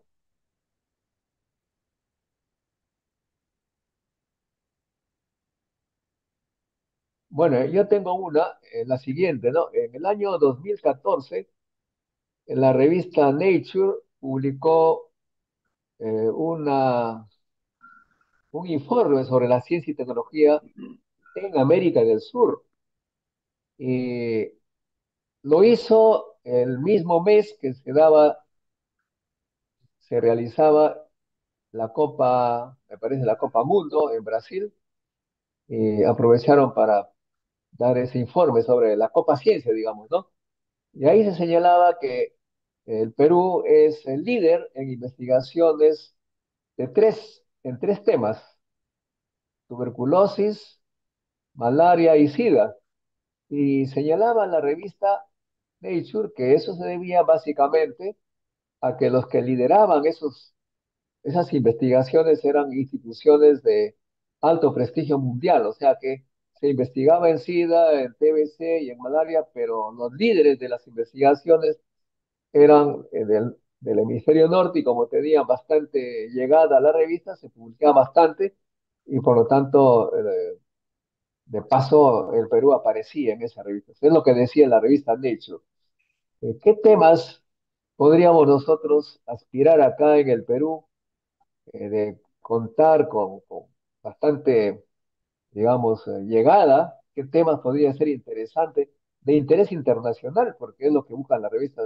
Speaker 1: Bueno, yo tengo una, eh, la siguiente, ¿no? En el año 2014, en la revista Nature publicó eh, un informe sobre la ciencia y tecnología en América del Sur. Y lo hizo el mismo mes que se daba, se realizaba la Copa, me parece la Copa Mundo en Brasil, y aprovecharon para dar ese informe sobre la Copa Ciencia, digamos, ¿no? Y ahí se señalaba que el Perú es el líder en investigaciones de tres, en tres temas, tuberculosis, malaria y sida. Y señalaba la revista Nature que eso se debía básicamente a que los que lideraban esos, esas investigaciones eran instituciones de alto prestigio mundial, o sea que se investigaba en SIDA, en TBC y en malaria, pero los líderes de las investigaciones eran eh, del, del hemisferio norte y como tenían bastante llegada a la revista, se publicaba bastante y por lo tanto, eh, de paso, el Perú aparecía en esa revista. es lo que decía la revista Nature. Eh, ¿Qué temas podríamos nosotros aspirar acá en el Perú de contar con, bastante, digamos, llegada? ¿Qué temas podría ser interesante de interés internacional? Porque es lo que buscan la revista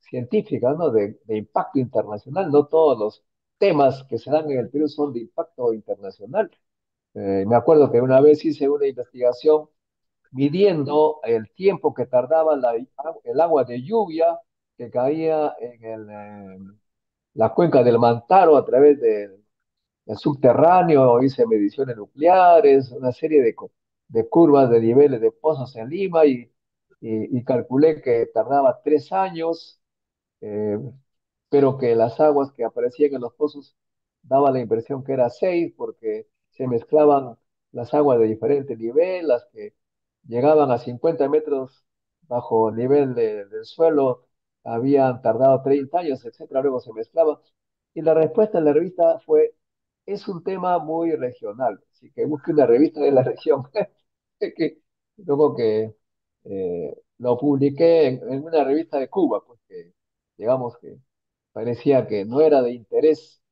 Speaker 1: científica, ¿no? De, impacto internacional. No todos los temas que se dan en el Perú son de impacto internacional. Eh, me acuerdo que una vez hice una investigación midiendo el tiempo que tardaba el agua de lluvia que caía en la cuenca del Mantaro a través del subterráneo, hice mediciones nucleares, una serie de, curvas de niveles de pozos en Lima y calculé que tardaba tres años eh, pero que las aguas que aparecían en los pozos daba la impresión que era seis porque se mezclaban las aguas de diferente nivel, las que llegaban a 50 metros bajo nivel del suelo habían tardado 30 años, etcétera, luego se mezclaban. Y la respuesta en la revista fue, es un tema muy regional, así que busque una revista de la región. que, luego que eh, lo publiqué en, en, una revista de Cuba, pues que digamos que parecía que no era de interés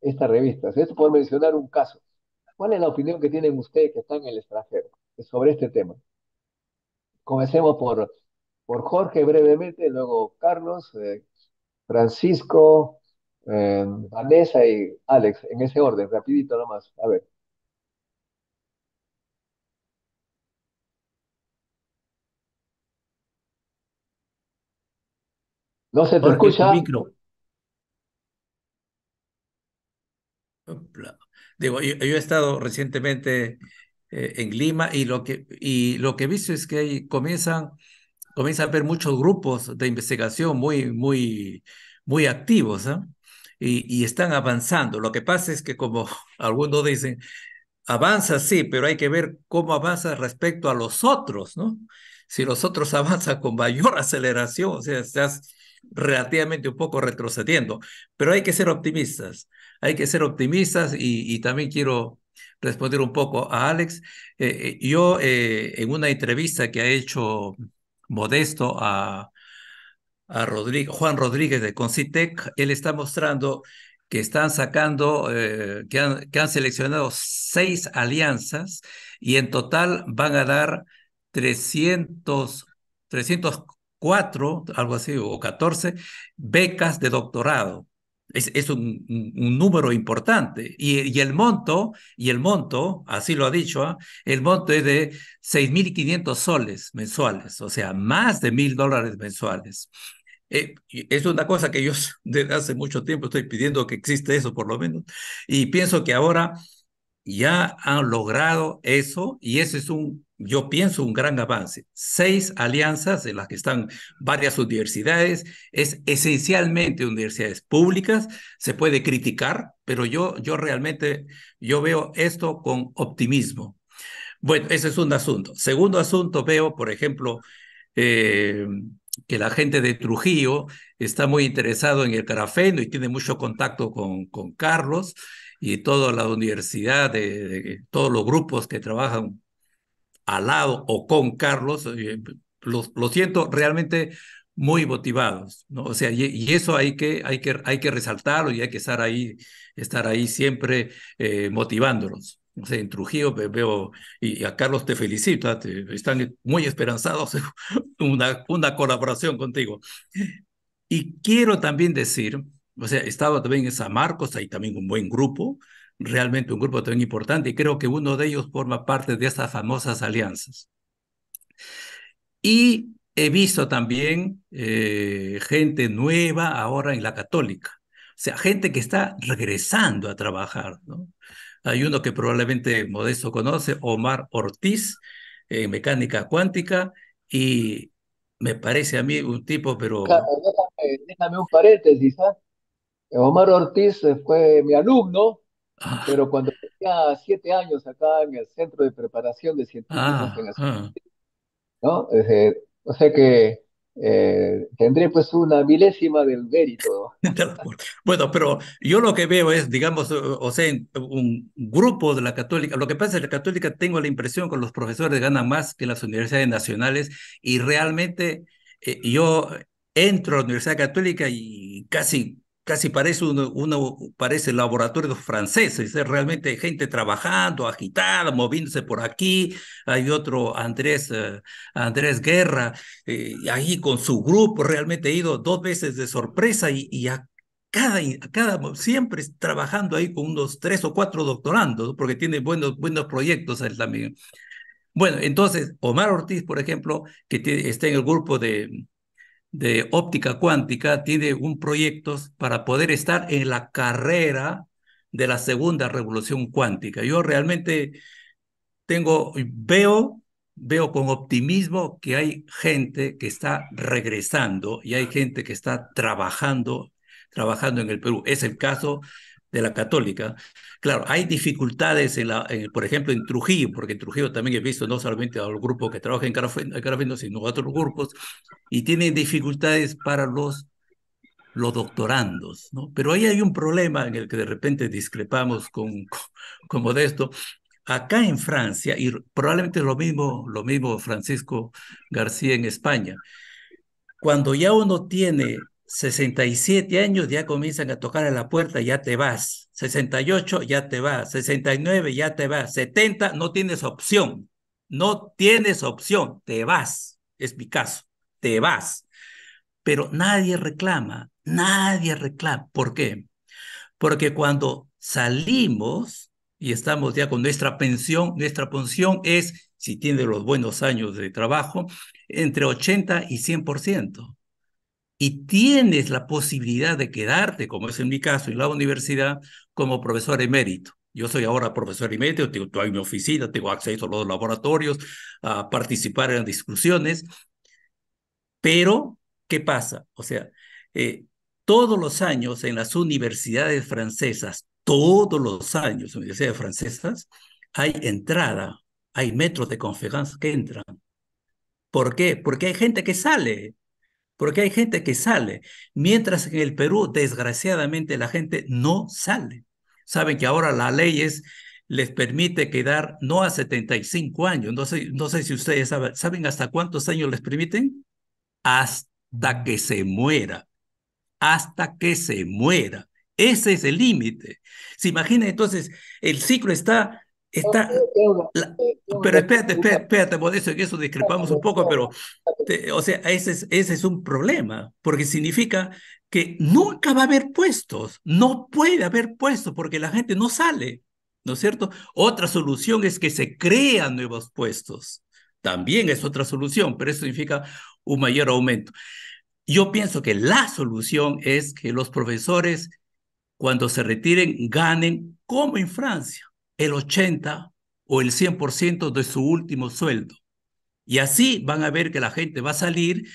Speaker 1: esta revista Esto por mencionar un caso. ¿Cuál es la opinión que tienen ustedes que están en el extranjero sobre este tema? Comencemos por, por Jorge brevemente, luego Carlos, eh, Francisco, eh, Vanessa y Alex, en ese orden, rapidito nomás. A ver.
Speaker 2: No se te escucha. micro. Digo, yo, he
Speaker 3: estado recientemente eh, en Lima y lo que y lo que he visto es que ahí comienzan a haber muchos grupos de investigación muy muy muy activos ¿ah? y, y están avanzando. Lo que pasa es que como algunos dicen avanza sí, pero hay que ver cómo avanza respecto a los otros, ¿no? Si los otros avanzan con mayor aceleración, o sea, estás relativamente un poco retrocediendo, pero hay que ser optimistas, hay que ser optimistas y, también quiero responder un poco a Alex. Eh, eh, yo eh, en una entrevista que ha hecho Modesto a, Juan Rodríguez de Concitec, él está mostrando que están sacando, que, han, que han seleccionado seis alianzas y en total van a dar 300, 300 cuatro, algo así, o catorce, becas de doctorado. Es, un, número importante. Y, el monto, y el monto, así lo ha dicho, ¿ah? el monto es de quinientos soles mensuales, o sea, más de mil dólares mensuales. Eh, es una cosa que yo desde hace mucho tiempo estoy pidiendo que existe eso, por lo menos. Y pienso que ahora ya han logrado eso y ese es un yo pienso, un gran avance. Seis alianzas en las que están varias universidades, es esencialmente universidades públicas, se puede criticar, pero yo, yo realmente, yo veo esto con optimismo. Bueno, ese es un asunto. Segundo asunto, veo, por ejemplo, eh, que la gente de Trujillo está muy interesado en el carafeno y tiene mucho contacto con, con Carlos y toda la universidad, todos los grupos que trabajan al lado o con Carlos, eh, lo, siento realmente muy motivados, ¿no? O sea, y, eso hay que, hay, que, hay que resaltarlo y hay que estar ahí, estar ahí siempre eh, motivándolos. O sea, en Trujillo veo, y, a Carlos te felicito, ¿ah? están muy esperanzados una, una colaboración contigo. Y quiero también decir, o sea, estaba también en San Marcos, hay también un buen grupo, realmente un grupo tan importante y creo que uno de ellos forma parte de esas famosas alianzas. Y he visto también eh, gente nueva ahora en la católica, o sea, gente que está regresando a trabajar. ¿no? Hay uno que probablemente Modesto conoce, Omar Ortiz, en mecánica cuántica, y me parece a mí un tipo, pero...
Speaker 1: déjame, un paréntesis. ¿ah? Omar Ortiz eh, fue mi alumno, Ah. Pero cuando tenía siete años acá en el Centro de Preparación de Científicos ah, la ah. ¿no? o sea que eh, tendré pues una milésima del mérito.
Speaker 3: Bueno, pero yo lo que veo es, digamos, o sea, un grupo de la católica, lo que pasa es que la católica tengo la impresión que los profesores ganan más que las universidades nacionales y realmente eh, yo entro a la Universidad Católica y casi casi parece uno, parece laboratorios franceses, es realmente gente trabajando, agitada, moviéndose por aquí. Hay otro Andrés, eh, Andrés Guerra, eh, ahí con su grupo, realmente he ido dos veces de sorpresa y, a cada, cada, siempre trabajando ahí con unos tres o cuatro doctorandos, porque tiene buenos, buenos proyectos él también. Bueno, entonces, Omar Ortiz, por ejemplo, que está en el grupo de, de óptica cuántica tiene un proyecto para poder estar en la carrera de la segunda revolución cuántica. Yo realmente tengo, veo, veo con optimismo que hay gente que está regresando y hay gente que está trabajando, trabajando en el Perú. Es el caso de la católica. Claro, hay dificultades, en la, por ejemplo, en Trujillo, porque en Trujillo también he visto no solamente al grupo que trabaja en Carafendo, sino a otros grupos, y tienen dificultades para los, los doctorandos. ¿no? Pero ahí hay un problema en el que de repente discrepamos con, Modesto. Acá en Francia, y probablemente lo mismo, lo mismo Francisco García en España, cuando ya uno tiene 67 años ya comienzan a tocar a la puerta, ya te vas. 68, ya te vas. 69, ya te vas. 70, no tienes opción. No tienes opción, te vas. Es mi caso, te vas. Pero nadie reclama, nadie reclama. ¿Por qué? Porque cuando salimos y estamos ya con nuestra pensión, nuestra pensión es, si tiene los buenos años de trabajo, entre 80 y 100% y tienes la posibilidad de quedarte, como es en mi caso, en la universidad, como profesor emérito. Yo soy ahora profesor emérito, tengo, mi oficina, tengo acceso a los laboratorios, a participar en discusiones. Pero, ¿qué pasa? O sea, eh, todos los años en las universidades francesas, todos los años en las universidades francesas, hay entrada, hay metros de confianza que entran. ¿Por qué? Porque hay gente que sale porque hay gente que sale, mientras que en el Perú, desgraciadamente, la gente no sale. Saben que ahora las leyes les permite quedar no a 75 años, no sé, no sé si ustedes saben, ¿saben hasta cuántos años les permiten? Hasta que se muera, hasta que se muera. Ese es el límite. Se imagina entonces, el ciclo está Está, pero espérate, espérate, espérate, por eso que eso discrepamos un poco, pero, o sea, ese es, ese es un problema, porque significa que nunca va a haber puestos, no puede haber puestos, porque la gente no sale, ¿no es cierto? Otra solución es que se crean nuevos puestos, también es otra solución, pero eso significa un mayor aumento. Yo pienso que la solución es que los profesores, cuando se retiren, ganen como en Francia el 80 o el 100% de su último sueldo. Y así van a ver que la gente va a salir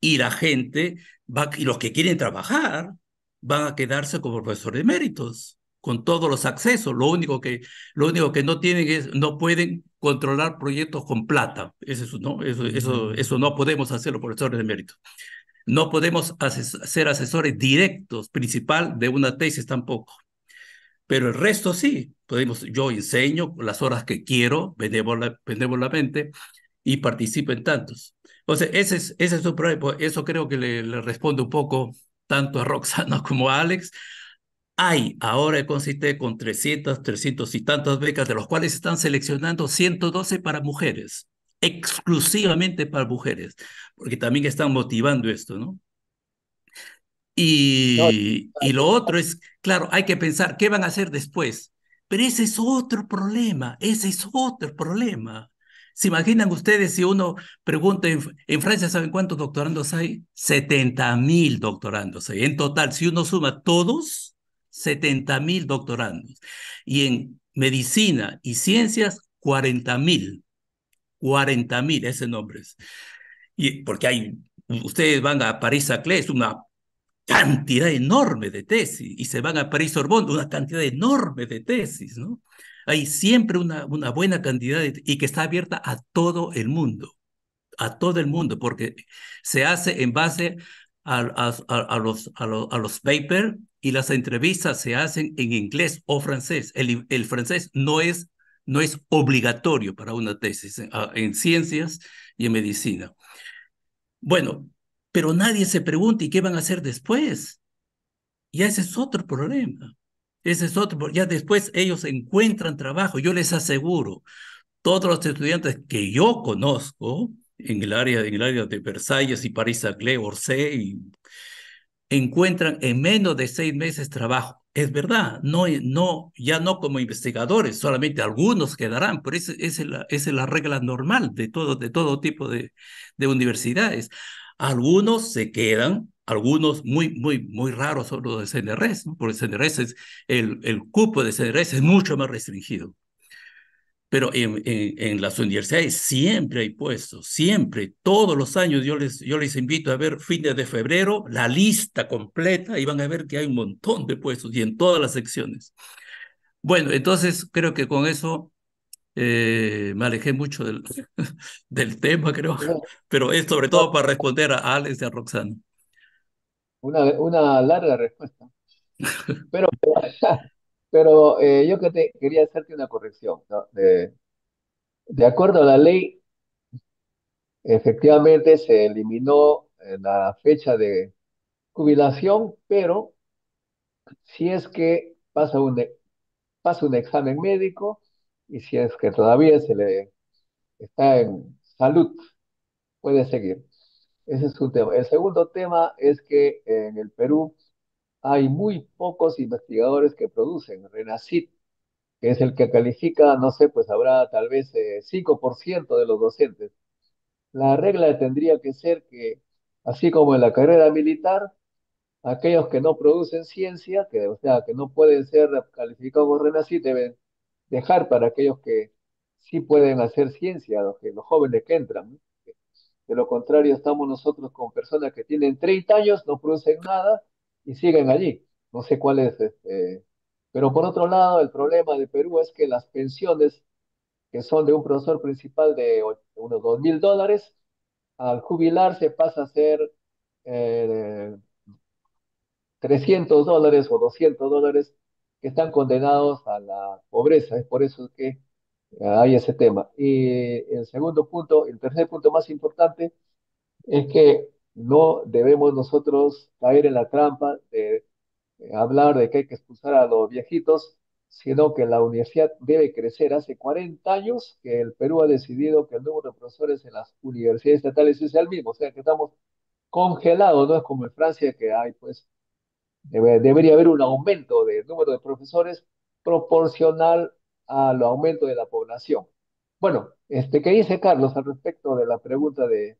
Speaker 3: y la gente va, y los que quieren trabajar van a quedarse como profesores de méritos, con todos los accesos. Lo único que, lo único que no tienen es, no pueden controlar proyectos con plata. Eso, ¿no? Eso, eso, eso no podemos hacer los profesores de méritos. No podemos ser asesores directos, principal de una tesis tampoco. Pero el resto sí, podemos, yo enseño las horas que quiero, vendemos la mente y participo en tantos. Entonces, ese es, ese es su problema. Eso creo que le, responde un poco tanto a Roxana como a Alex. Hay ahora consiste con 300, 300 y tantas becas, de los cuales están seleccionando 112 para mujeres, exclusivamente para mujeres, porque también están motivando esto, ¿no? Y, y, lo otro es, claro, hay que pensar qué van a hacer después. Pero ese es otro problema, ese es otro problema. ¿Se imaginan ustedes si uno pregunta, en, Francia saben cuántos doctorandos hay? 70 mil doctorandos hay. En total, si uno suma todos, 70 mil doctorandos. Y en medicina y ciencias, 40 mil. 40 mil, ese nombre es. Y, porque hay, ustedes van a París-Saclay, es una cantidad enorme de tesis y se van a París Sorbonne, una cantidad enorme de tesis, ¿no? Hay siempre una, una buena cantidad y que está abierta a todo el mundo, a todo el mundo, porque se hace en base a, los, los, a los papers y las entrevistas se hacen en inglés o francés. El, francés no es, no es obligatorio para una tesis eh, en ciencias y en medicina. Bueno, pero nadie se pregunta, ¿y qué van a hacer después? Ya ese es otro problema. Ese es otro, ya después ellos encuentran trabajo. Yo les aseguro, todos los estudiantes que yo conozco en el área, en el área de Versalles y París-Saclay, Orsay, encuentran en menos de seis meses trabajo. Es verdad, no, no, ya no como investigadores, solamente algunos quedarán, pero esa es, la, es la regla normal de todo, de todo tipo de universidades. Algunos se quedan, algunos muy, muy, muy raros son los de CNRS, porque es, el, el cupo de CNRS es mucho más restringido. Pero en, en, en, las universidades siempre hay puestos, siempre, todos los años yo les, yo les invito a ver fines de febrero la lista completa y van a ver que hay un montón de puestos y en todas las secciones. Bueno, entonces creo que con eso eh, me alejé mucho del, del tema, creo, pero es sobre todo para responder a Alex y a Roxana.
Speaker 1: Una, una larga respuesta. Pero, pero eh, yo quería hacerte una corrección. De, de acuerdo a la ley, efectivamente se eliminó eh, la fecha de jubilación, pero si es que pasa un, pasa un examen médico, y si es que todavía se le está en salud, puede seguir. Ese es un tema. El segundo tema es que en el Perú hay muy pocos investigadores que producen. Renacit, que es el que califica, no sé, pues habrá tal vez 5% eh, de los docentes. La regla tendría que ser que, así como en la carrera militar, aquellos que no producen ciencia, que, o sea, que no pueden ser calificados como Renacit, deben dejar para aquellos que sí pueden hacer ciencia, los, que, los jóvenes que entran. De lo contrario, estamos nosotros con personas que tienen 30 años, no producen nada y siguen allí. No sé cuál es. Este, pero por otro lado, el problema de Perú es que las pensiones, que son de un profesor principal de unos 2 mil dólares, al jubilarse pasa a ser eh, 300 dólares o 200 dólares que están condenados a la pobreza. Es por eso que eh, hay ese tema. Y el segundo punto, el tercer punto más importante, es que no debemos nosotros caer en la trampa de eh, hablar de que hay que expulsar a los viejitos, sino que la universidad debe crecer. Hace 40 años que el Perú ha decidido que el número de profesores en las universidades estatales es el mismo, o sea que estamos congelados, no es como en Francia que hay pues debería haber un aumento del número de profesores proporcional al aumento de la población. Bueno, este, ¿qué dice Carlos al respecto de la pregunta de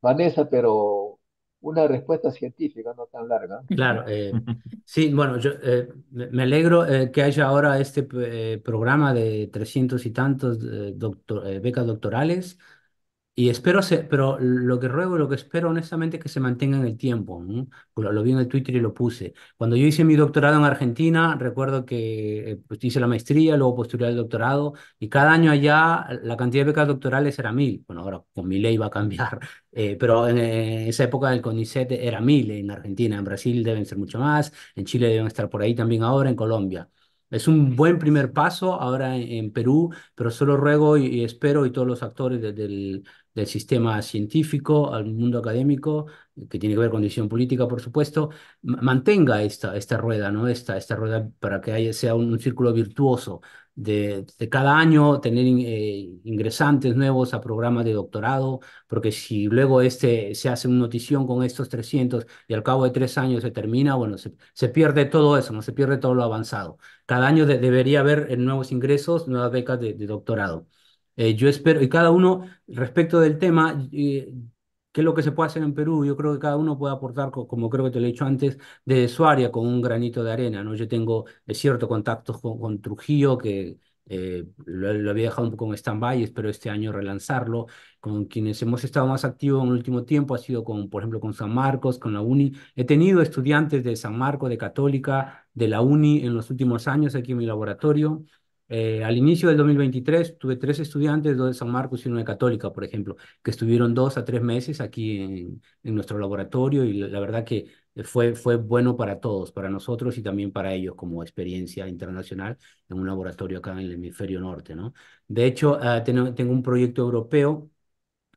Speaker 1: Vanessa? Pero una respuesta científica, no tan larga. Claro,
Speaker 4: eh, sí, bueno, yo eh, me alegro eh, que haya ahora este programa de 300 y tantos doctor, becas doctorales y espero, pero lo que ruego, y lo que espero honestamente es que se mantenga en el tiempo. Pues lo, vi en el Twitter y lo puse. Cuando yo hice mi doctorado en Argentina, recuerdo que eh, pues, hice la maestría, luego postulé al doctorado, y cada año allá la cantidad de becas doctorales era mil. Bueno, ahora con mi ley va a cambiar, eh, pero en eh, esa época del CONICET era mil en Argentina, en Brasil deben ser mucho más, en Chile deben estar por ahí también ahora, en Colombia. Es un buen primer paso ahora en, Perú, pero solo ruego y, espero y todos los actores desde del del sistema científico al mundo académico, que tiene que ver con decisión política, por supuesto, mantenga esta, esta rueda, ¿no? Esta, esta rueda para que haya, sea un, círculo virtuoso de, de, cada año tener eh, ingresantes nuevos a programas de doctorado, porque si luego este, se hace una notición con estos 300 y al cabo de tres años se termina, bueno, se, se pierde todo eso, no se pierde todo lo avanzado. Cada año debería haber eh, nuevos ingresos, nuevas becas de doctorado. Eh, yo espero, y cada uno, respecto del tema, eh, qué es lo que se puede hacer en Perú, yo creo que cada uno puede aportar, como creo que te lo he dicho antes, de su área con un granito de arena, ¿no? Yo tengo, cierto, contactos con, Trujillo, que eh, lo, había dejado un poco en stand-by, espero este año relanzarlo. Con quienes hemos estado más activos en el último tiempo ha sido con, por ejemplo, con San Marcos, con la UNI. He tenido estudiantes de San Marcos, de Católica, de la UNI en los últimos años aquí en mi laboratorio. Eh, al inicio del 2023 tuve tres estudiantes, dos de San Marcos y uno de Católica, por ejemplo, que estuvieron dos a tres meses aquí en, nuestro laboratorio y la, verdad que fue, fue bueno para todos, para nosotros y también para ellos como experiencia internacional en un laboratorio acá en el hemisferio norte. ¿no? De hecho, ah, tengo, un proyecto europeo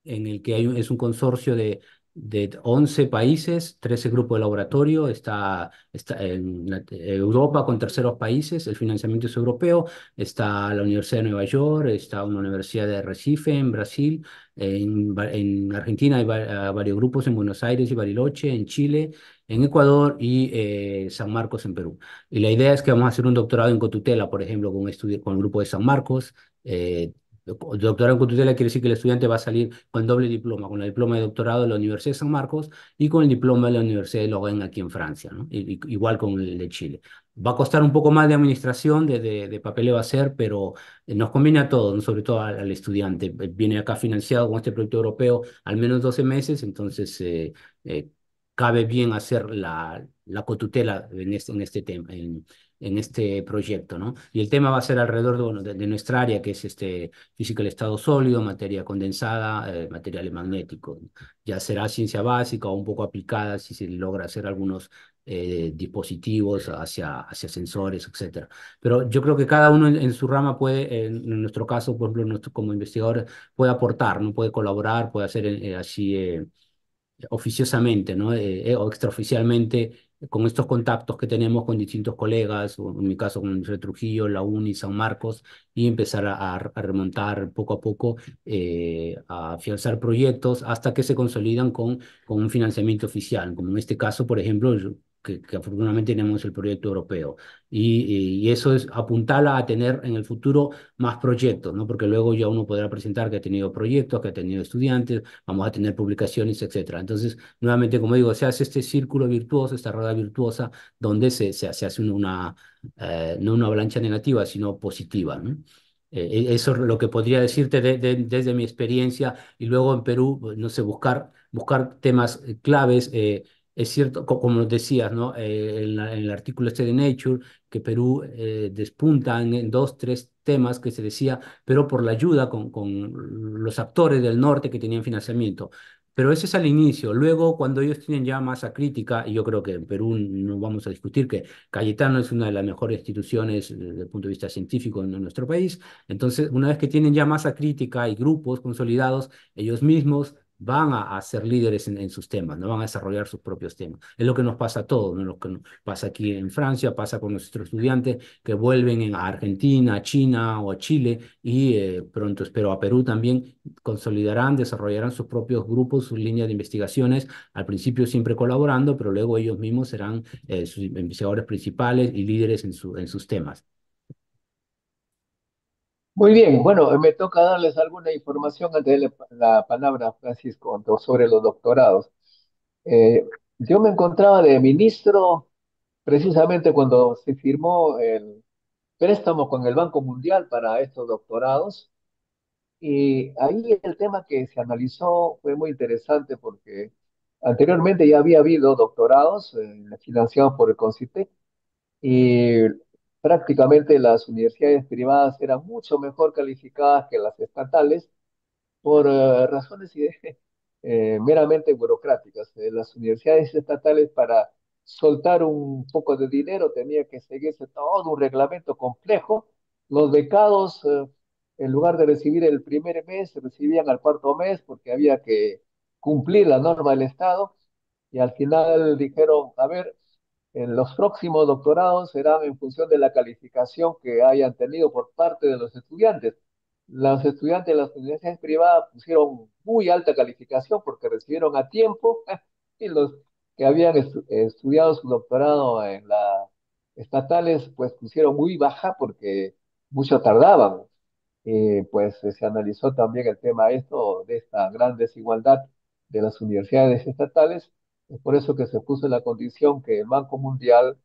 Speaker 4: en el que es un consorcio de, de 11 países, 13 grupos de laboratorio, está, está en Europa con terceros países, el financiamiento es europeo, está la Universidad de Nueva York, está una universidad de Recife en Brasil, en, Argentina hay ah, varios grupos, en Buenos Aires y Bariloche, en Chile, en Ecuador y eh, San Marcos en Perú. Y la idea es que vamos a hacer un doctorado en Cotutela, por ejemplo, con, estudio, con el grupo de San Marcos, eh, Doctorado en cotutela quiere decir que el estudiante va a salir con doble diploma, con el diploma de doctorado de la Universidad de San Marcos y con el diploma de la Universidad de Lorraine aquí en Francia, igual con el de Chile. Va a costar un poco más de administración, de, de, de papeleo a hacer, pero eh, nos conviene a todos, sobre todo al, estudiante. Eh, viene acá financiado con este proyecto europeo al menos 12 meses, entonces eh, cabe bien hacer la, la cotutela en este, en este tema, en este proyecto, ¿no? Y el tema va a ser alrededor de, nuestra área, que es este física del estado sólido, materia condensada, eh, materiales magnéticos. Ya será ciencia básica o un poco aplicada si se logra hacer algunos eh, dispositivos hacia, hacia sensores, etcétera. Pero yo creo que cada uno en, su rama puede, en, nuestro caso, por ejemplo, como investigador, puede aportar, ¿no? Puede colaborar, puede hacer eh, así oficiosamente, ¿no? o extraoficialmente con estos contactos que tenemos con distintos colegas, en mi caso con el Trujillo, la UNI, San Marcos, y empezar a, remontar poco a poco, eh, a afianzar proyectos hasta que se consolidan con, con un financiamiento oficial, como en este caso, por ejemplo, que, afortunadamente tenemos el proyecto europeo. Y, eso es apuntarla a tener en el futuro más proyectos, ¿no? porque luego ya uno podrá presentar que ha tenido proyectos, que ha tenido estudiantes, vamos a tener publicaciones, etcétera Entonces, nuevamente, como digo, se hace este círculo virtuoso, esta rueda virtuosa, donde se, se, hace una, eh, no una avalancha negativa, sino positiva. ¿no? Eh, eh, eso es lo que podría decirte desde mi experiencia y luego en Perú, pues, no sé, buscar, buscar temas claves. Eh, es cierto, como decías, ¿no? Eh, en, el artículo este de Nature, que Perú despuntan eh, despunta en, dos, tres temas que se decía, pero por la ayuda con, con los actores del norte que tenían financiamiento. Pero ese es al inicio. Luego, cuando ellos tienen ya masa crítica, y yo creo que en Perú no vamos a discutir que Cayetano es una de las mejores instituciones eh, desde el punto de vista científico en nuestro país, entonces una vez que tienen ya masa crítica y grupos consolidados, ellos mismos van a, ser líderes en, sus temas, no van a desarrollar sus propios temas. Es lo que nos pasa a todos, lo que pasa aquí en Francia, pasa con nuestros estudiantes que vuelven a Argentina, a China o a Chile y eh, pronto espero a Perú también, consolidarán, desarrollarán sus propios grupos, sus líneas de investigaciones, al principio siempre colaborando, pero luego ellos mismos serán eh, sus investigadores principales y líderes en sus temas.
Speaker 1: Muy bien, bueno, me toca darles alguna información antes de la palabra, Francisco, sobre los doctorados. Eh, yo me encontraba de ministro precisamente cuando se firmó el préstamo con el Banco Mundial para estos doctorados. Y ahí el tema que se analizó fue muy interesante porque anteriormente ya había habido doctorados eh, financiados por el CONCITEC y prácticamente las universidades privadas eran mucho mejor calificadas que las estatales por eh, razones eh, meramente burocráticas. Eh, las universidades estatales para soltar un poco de dinero tenía que seguirse todo un reglamento complejo. Los becados, en lugar de recibir el primer mes, recibían al cuarto mes porque había que cumplir la norma del Estado. Y al final dijeron, a ver, en los próximos doctorados serán en función de la calificación que hayan tenido por parte de los estudiantes. Los estudiantes de las universidades privadas pusieron muy alta calificación porque recibieron a tiempo y los que habían estudiado su doctorado en las estatales pues pusieron muy baja porque mucho tardaban. pues se analizó también el tema esto de esta gran desigualdad de las universidades estatales es por eso que se puso la condición que el Banco Mundial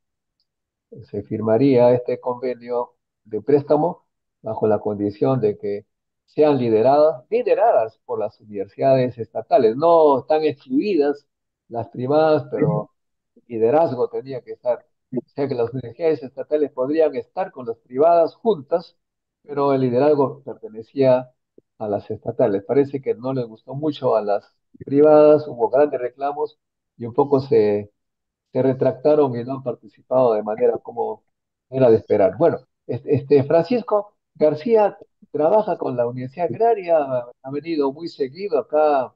Speaker 1: se firmaría este convenio de préstamo bajo la condición de que sean lideradas, lideradas por las universidades estatales. No están excluidas las privadas, pero el liderazgo tenía que estar. O sea que las universidades estatales podrían estar con las privadas juntas, pero el liderazgo pertenecía a las estatales. Parece que no les gustó mucho a las privadas, hubo grandes reclamos y un poco se, retractaron y no han participado de manera como era de esperar. Bueno, este, Francisco García trabaja con la Universidad Agraria, ha venido muy seguido acá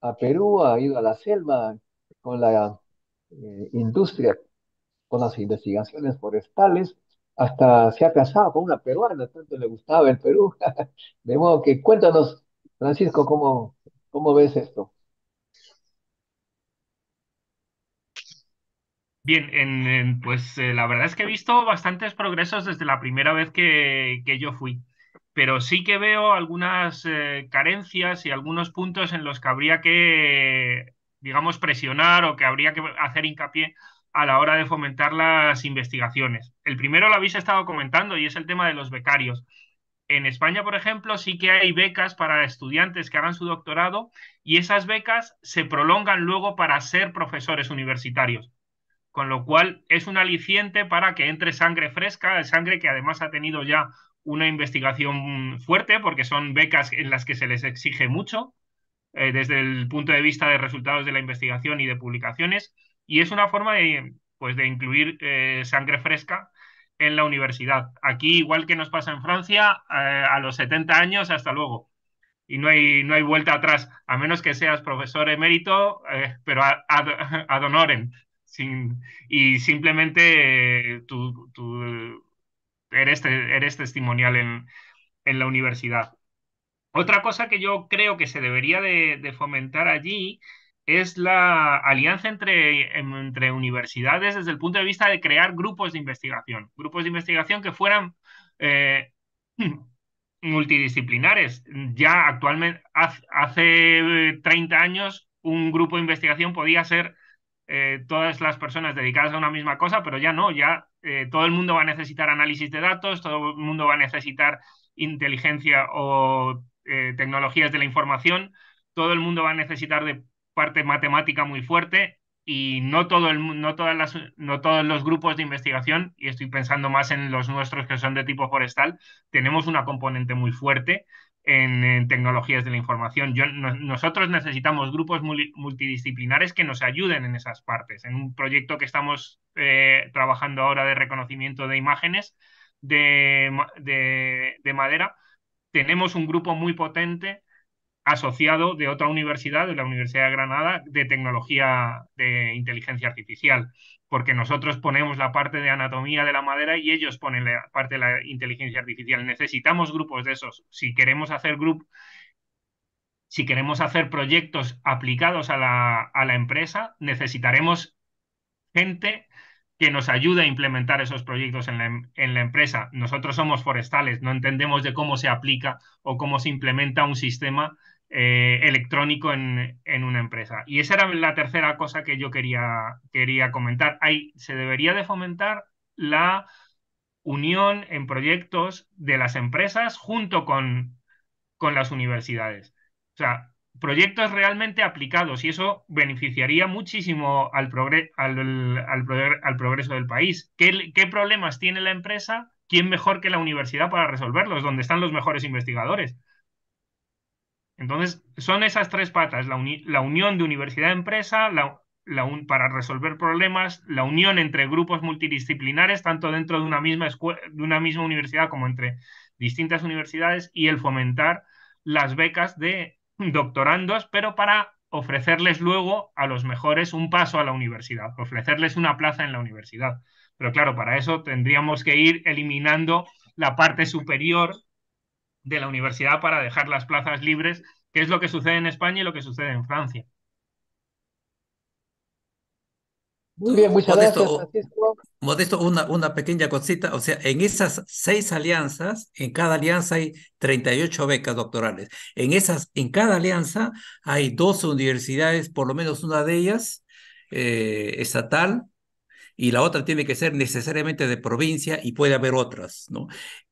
Speaker 1: a Perú, ha ido a la selva con la eh, industria, con las investigaciones forestales, hasta se ha casado con una peruana, tanto le gustaba el Perú. de modo que cuéntanos, Francisco, cómo ves esto.
Speaker 5: Bien, en, pues eh, la verdad es que he visto bastantes progresos desde la primera vez que, yo fui, pero sí que veo algunas eh, carencias y algunos puntos en los que habría que, digamos, presionar o que habría que hacer hincapié a la hora de fomentar las investigaciones. El primero lo habéis estado comentando y es el tema de los becarios. En España, por ejemplo, sí que hay becas para estudiantes que hagan su doctorado y esas becas se prolongan luego para ser profesores universitarios con lo cual es un aliciente para que entre sangre fresca, sangre que además ha tenido ya una investigación fuerte, porque son becas en las que se les exige mucho eh, desde el punto de vista de resultados de la investigación y de publicaciones, y es una forma de, pues, de incluir eh, sangre fresca en la universidad. Aquí, igual que nos pasa en Francia, eh, a los 70 años, hasta luego. Y no hay, no hay vuelta atrás, a menos que seas profesor emérito, pero ad, ad honorem y simplemente tú, eh, eres, testimonial en, la universidad. Otra cosa que yo creo que se debería de, fomentar allí es la alianza entre, universidades desde el punto de vista de crear grupos de investigación, grupos de investigación que fueran eh, multidisciplinares. Ya actualmente, hace 30 eh, años, un grupo de investigación podía ser eh, todas las personas dedicadas a una misma cosa, pero ya no, ya eh, todo el mundo va a necesitar análisis de datos, todo el mundo va a necesitar inteligencia o eh, tecnologías de la información, todo el mundo va a necesitar de parte matemática muy fuerte y no, todo el, no, todas las, no todos los grupos de investigación, y estoy pensando más en los nuestros que son de tipo forestal, tenemos una componente muy fuerte en, tecnologías de la información. nosotros necesitamos grupos multidisciplinares que nos ayuden en esas partes. En un proyecto que estamos eh, trabajando ahora de reconocimiento de imágenes de madera, tenemos un grupo muy potente asociado de otra universidad, de la Universidad de Granada, de tecnología de inteligencia artificial porque nosotros ponemos la parte de anatomía de la madera y ellos ponen la parte de la inteligencia artificial. Necesitamos grupos de esos. Si queremos hacer grupo. si queremos hacer proyectos aplicados a la, a la empresa, necesitaremos gente que nos ayude a implementar esos proyectos en la, em-, en la, empresa. Nosotros somos forestales, no entendemos de cómo se aplica o cómo se implementa un sistema eh, electrónico en, una empresa. Y esa era la tercera cosa que yo quería, quería comentar. se debería de fomentar la unión en proyectos de las empresas junto con, con las universidades. O sea, proyectos realmente aplicados y eso beneficiaría muchísimo al, al, al, al, progreso del país. ¿Qué, ¿Qué problemas tiene la empresa? ¿Quién mejor que la universidad para resolverlos? ¿Dónde están los mejores investigadores? Entonces, son esas tres patas, la, unión de universidad-empresa, para resolver problemas, la unión entre grupos multidisciplinares, tanto dentro de una, misma de una misma universidad como entre distintas universidades, y el fomentar las becas de doctorandos, pero para ofrecerles luego a los mejores un paso a la universidad, ofrecerles una plaza en la universidad. Pero claro, para eso tendríamos que ir eliminando la parte superior de la universidad para dejar las plazas libres, que es lo que sucede en España y lo que sucede en Francia.
Speaker 3: Muy bien, muchas Modesto, gracias, Modesto, una, una pequeña cosita. O sea, en esas seis alianzas, en cada alianza hay 38 becas doctorales. En, esas, en cada alianza hay dos universidades, por lo menos una de ellas eh, estatal, y la otra tiene que ser necesariamente de provincia y puede haber otras, ¿no?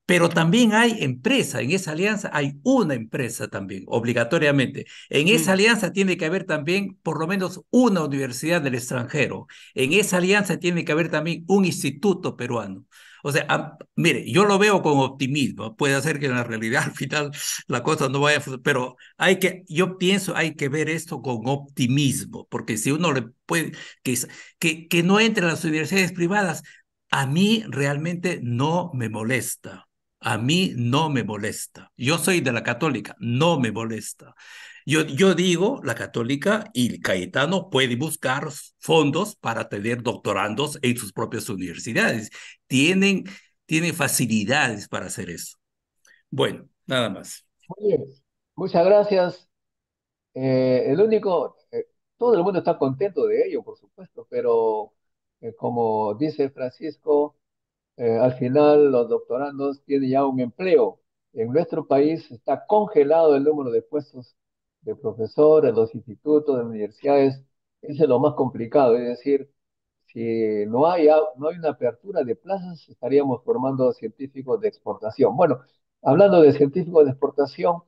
Speaker 3: Pero también hay empresa, en esa alianza hay una empresa también, obligatoriamente. En esa alianza tiene que haber también por lo menos una universidad del extranjero. En esa alianza tiene que haber también un instituto peruano. O sea, mire, yo lo veo con optimismo. Puede ser que en la realidad al final la cosa no vaya, pero hay que, yo pienso, hay que ver esto con optimismo, porque si uno le puede, que, que, que no entre a las universidades privadas, a mí realmente no me molesta. A mí no me molesta. Yo soy de la católica, no me molesta. Yo, yo digo, la católica y el Cayetano pueden buscar fondos para tener doctorandos en sus propias universidades. Tienen, facilidades para hacer eso. Bueno, nada más.
Speaker 1: Muchas gracias. Eh, el único, eh, todo el mundo está contento de ello, por supuesto, pero eh, como dice Francisco, eh, al final los doctorandos tienen ya un empleo. En nuestro país está congelado el número de puestos de profesores, los institutos, de universidades. Ese es lo más complicado. Es decir, si no hay, no hay una apertura de plazas, estaríamos formando científicos de exportación. Bueno, hablando de científicos de exportación,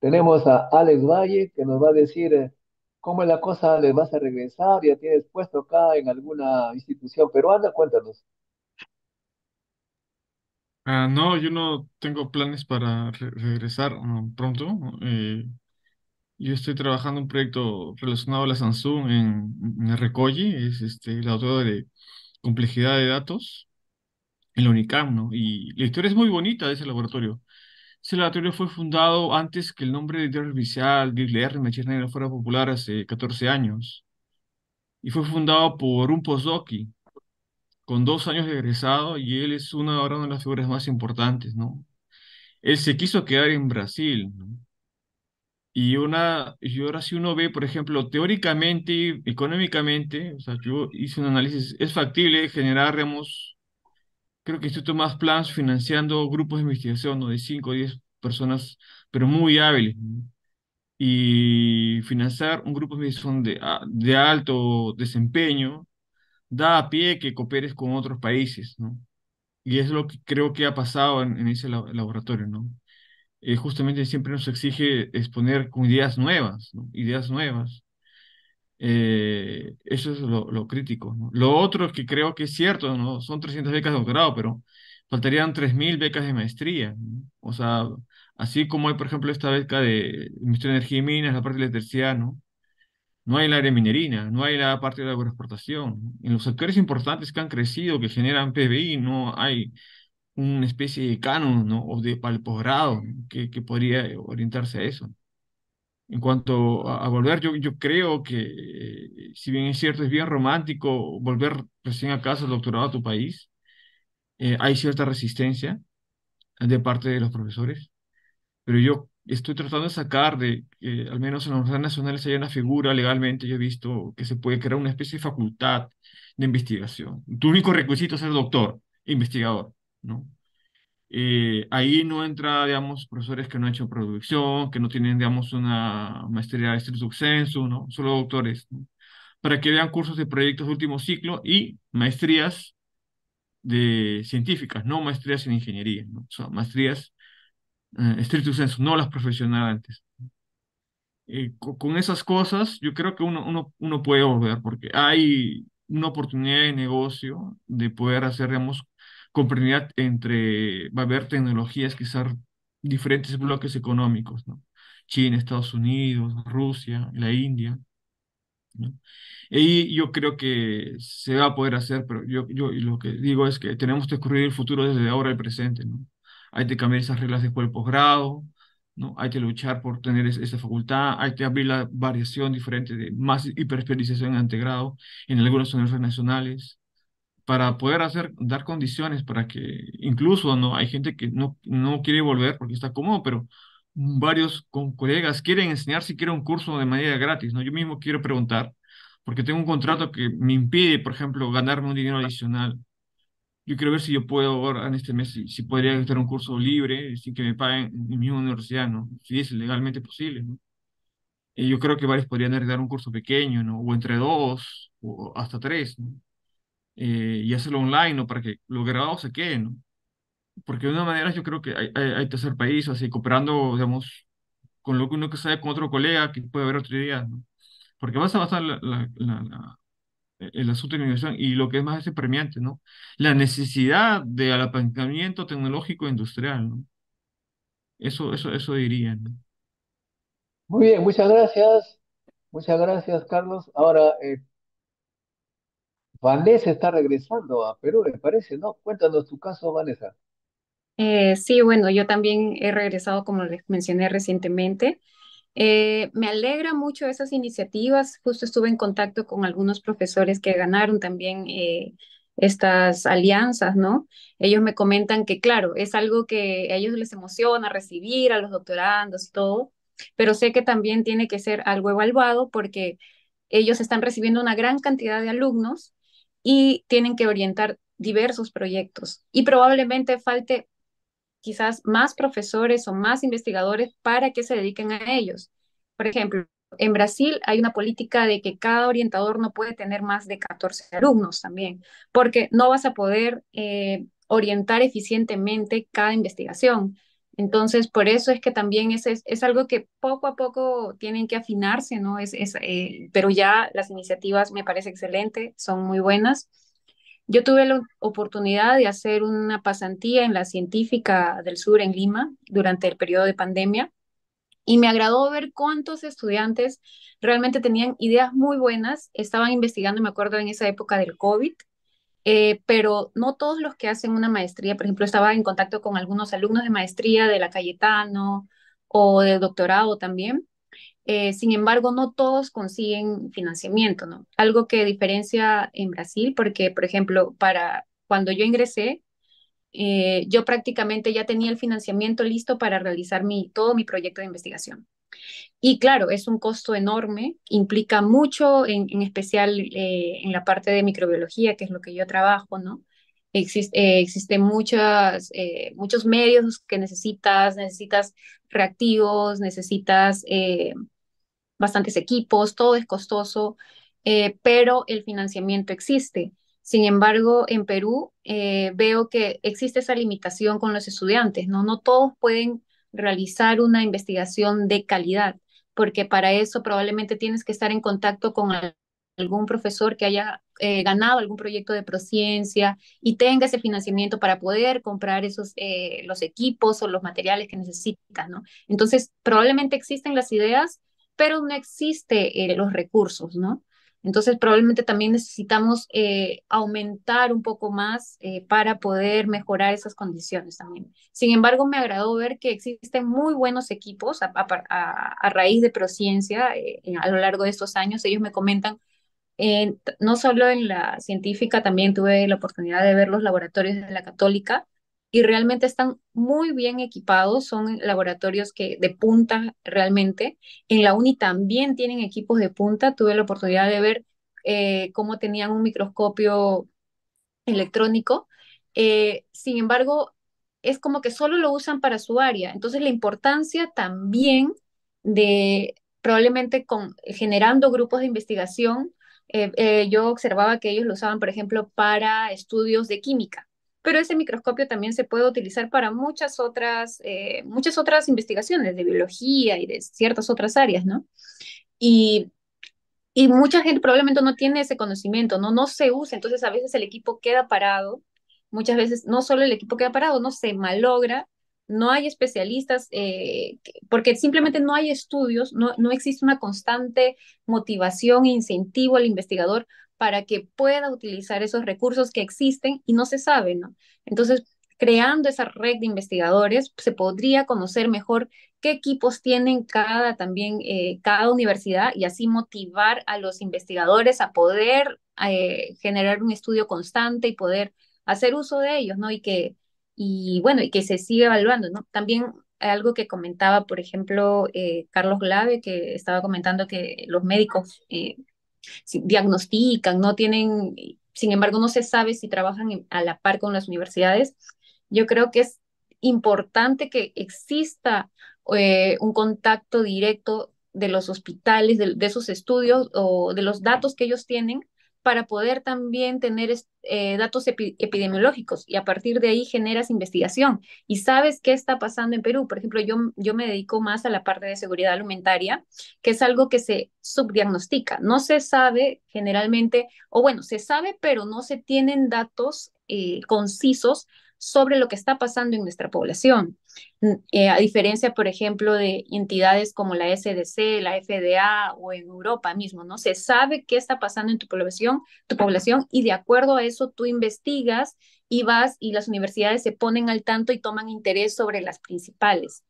Speaker 1: tenemos a Alex Valle que nos va a decir eh, cómo es la cosa, le vas a regresar, ya tienes puesto acá en alguna institución peruana, cuéntanos.
Speaker 7: Ah, no, yo no tengo planes para regresar ah, pronto. Eh, yo estoy trabajando un proyecto relacionado a la Samsung en, en es este, la autora de complejidad de datos en la UNICAM, ¿no? Y la historia es muy bonita de ese laboratorio. Ese laboratorio fue fundado antes que el nombre de director artificial, Machine fuera popular hace 14 años. Y fue fundado por un postdoc con dos años de egresado y él es una, ahora de las figuras más importantes, ¿no? Él se quiso quedar en Brasil, Y, una, y ahora si uno ve, por ejemplo, teóricamente y económicamente, o sea, yo hice un análisis, es factible generar, creo que Instituto Más Plans financiando grupos de investigación, De 5 o 10 personas, pero muy hábiles, Y financiar un grupo de investigación de alto desempeño, da a pie que cooperes con otros países, ¿no? Y es lo que creo que ha pasado en, ese laboratorio, ¿no? Eh, justamente siempre nos exige exponer ideas nuevas, ¿no? Ideas nuevas. Eh, eso es lo, crítico, ¿no? Lo otro que creo que es cierto, ¿no? Son 300 becas de doctorado, pero faltarían 3.000 becas de maestría, ¿no? O sea, así como hay, por ejemplo, esta beca de Ministerio de Energía y Minas, la parte de la electricidad, ¿no? no hay la área minerina, no hay la parte de la agroexportación. En los sectores importantes que han crecido, que generan PBI, no hay una especie de canon o de posgrado que, que, podría orientarse a eso. En cuanto a, volver, yo, yo creo que, eh, si bien es cierto, es bien romántico volver recién a casa, doctorado a tu país, eh, hay cierta resistencia de parte de los profesores, pero yo estoy tratando de sacar de eh, al menos en las universidades nacionales haya una figura legalmente, yo he visto que se puede crear una especie de facultad de investigación. Tu único requisito es ser doctor, investigador, ¿no? Eh, ahí no entra, digamos, profesores que no han hecho producción, que no tienen, digamos, una maestría de de este censo ¿no? Solo doctores, Para que vean cursos de proyectos de último ciclo y maestrías de científicas, no maestrías en ingeniería, ¿no? O sea, maestrías eh, estricto no las profesionales. Eh, con, esas cosas, yo creo que uno, uno, uno puede volver, porque hay una oportunidad de negocio de poder hacer, digamos, comprensión entre, va a haber tecnologías, quizás diferentes bloques económicos, ¿no? China, Estados Unidos, Rusia, la India. ¿no? Y yo creo que se va a poder hacer, pero yo, yo lo que digo es que tenemos que escurrir el futuro desde ahora al presente, ¿no? hay que cambiar esas reglas de del posgrado, ¿no? Hay que luchar por tener esa facultad, hay que abrir la variación diferente de más hiperespecialización en antegrado en algunas universidades nacionales para poder hacer, dar condiciones para que incluso no hay gente que no, no quiere volver porque está cómodo, pero varios con colegas quieren enseñar si quieren un curso de manera gratis, ¿no? Yo mismo quiero preguntar porque tengo un contrato que me impide, por ejemplo, ganarme un dinero adicional yo quiero ver si yo puedo ahora en este mes, si, podría estar un curso libre sin que me paguen en mi universidad, ¿no? Si es legalmente posible, ¿no? Y yo creo que varios podrían dar un curso pequeño, ¿no? O entre dos, o hasta tres, ¿no? Eh, y hacerlo online, ¿no? Para que lo grabado se queden, ¿no? Porque de una manera yo creo que hay, hay, tercer país, así, cooperando, digamos, con lo que uno que sabe con otro colega que puede haber otro día, ¿no? Porque vas a basar la, e-, el asunto de la y lo que es más ese premiante, ¿no? La necesidad de apalancamiento tecnológico e industrial, ¿no? Eso, eso, eso diría,
Speaker 1: Muy bien, muchas gracias. Muchas gracias, Carlos. Ahora, eh, Vanessa está regresando a Perú, me parece, ¿no? Cuéntanos tu caso, Vanessa.
Speaker 6: Eh, sí, bueno, yo también he regresado, como les mencioné recientemente. Eh, me alegra mucho esas iniciativas. Justo estuve en contacto con algunos profesores que ganaron también eh, estas alianzas, ¿no? Ellos me comentan que, claro, es algo que a ellos les emociona recibir a los doctorandos, y todo, pero sé que también tiene que ser algo evaluado porque ellos están recibiendo una gran cantidad de alumnos y tienen que orientar diversos proyectos y probablemente falte quizás más profesores o más investigadores para que se dediquen a ellos. Por ejemplo, en Brasil hay una política de que cada orientador no puede tener más de 14 alumnos también, porque no vas a poder eh, orientar eficientemente cada investigación. Entonces, por eso es que también es, algo que poco a poco tienen que afinarse, ¿no? Es, es eh, pero ya las iniciativas me parece excelente, son muy buenas. Yo tuve la oportunidad de hacer una pasantía en la Científica del Sur en Lima durante el periodo de pandemia y me agradó ver cuántos estudiantes realmente tenían ideas muy buenas, estaban investigando, me acuerdo, en esa época del COVID, eh, pero no todos los que hacen una maestría, por ejemplo, estaba en contacto con algunos alumnos de maestría de la Cayetano o del doctorado también, eh, sin embargo, no todos consiguen financiamiento, ¿no? Algo que diferencia en Brasil, porque, por ejemplo, para cuando yo ingresé, eh, yo prácticamente ya tenía el financiamiento listo para realizar mi, todo mi proyecto de investigación. Y claro, es un costo enorme, implica mucho, en, especial eh, en la parte de microbiología, que es lo que yo trabajo, ¿no? Existen muchas, muchos medios que necesitas, necesitas reactivos, necesitas bastantes equipos, todo es costoso, eh, pero el financiamiento existe. Sin embargo, en Perú eh, veo que existe esa limitación con los estudiantes, ¿no? No todos pueden realizar una investigación de calidad, porque para eso probablemente tienes que estar en contacto con algún profesor que haya eh, ganado algún proyecto de prociencia y tenga ese financiamiento para poder comprar esos los equipos o los materiales que necesitas, ¿no? Entonces, probablemente existen las ideas, pero no existe eh, los recursos, ¿no? Entonces probablemente también necesitamos eh, aumentar un poco más eh, para poder mejorar esas condiciones también. Sin embargo, me agradó ver que existen muy buenos equipos a, raíz de Prociencia a lo largo de estos años. Ellos me comentan, no solo en la científica, también tuve la oportunidad de ver los laboratorios de la católica y realmente están muy bien equipados, son laboratorios que de punta realmente. En la UNI también tienen equipos de punta, tuve la oportunidad de ver eh, cómo tenían un microscopio electrónico. Eh, sin embargo, es como que solo lo usan para su área. Entonces, la importancia también de probablemente generando grupos de investigación, eh, yo observaba que ellos lo usaban, por ejemplo, para estudios de química pero ese microscopio también se puede utilizar para muchas otras, eh, muchas otras investigaciones de biología y de ciertas otras áreas, ¿no? Y, mucha gente probablemente no tiene ese conocimiento, ¿no? No se usa, entonces a veces el equipo queda parado, muchas veces no solo el equipo queda parado, no se malogra no hay especialistas, eh, porque simplemente no hay estudios, no, no, existe una constante motivación e incentivo al investigador para que pueda utilizar esos recursos que existen y no se saben, ¿no? Entonces, creando esa red de investigadores, se podría conocer mejor qué equipos tienen cada también eh, cada universidad y así motivar a los investigadores a poder eh, generar un estudio constante y poder hacer uso de ellos, ¿no? Y que y bueno y que se siga evaluando, ¿no? También algo que comentaba, por ejemplo, eh, Carlos Glave, que estaba comentando que los médicos diagnostican, no tienen, sin embargo, no se sabe si trabajan a la par con las universidades. Yo creo que es importante que exista eh, un contacto directo de los hospitales, de, de, esos estudios o de los datos que ellos tienen para poder también tener eh, datos epidemiológicos y a partir de ahí generas investigación y sabes qué está pasando en Perú. Por ejemplo, yo, yo me dedico más a la parte de seguridad alimentaria, que es algo que se subdiagnostica. No se sabe generalmente, o bueno, se sabe, pero no se tienen datos eh, concisos sobre lo que está pasando en nuestra población. Eh, a diferencia, por ejemplo, de entidades como la SDC, la FDA o en Europa mismo, ¿no? Se sabe qué está pasando en tu población, tu población y de acuerdo a eso tú investigas y vas y las universidades se ponen al tanto y toman interés sobre las principales.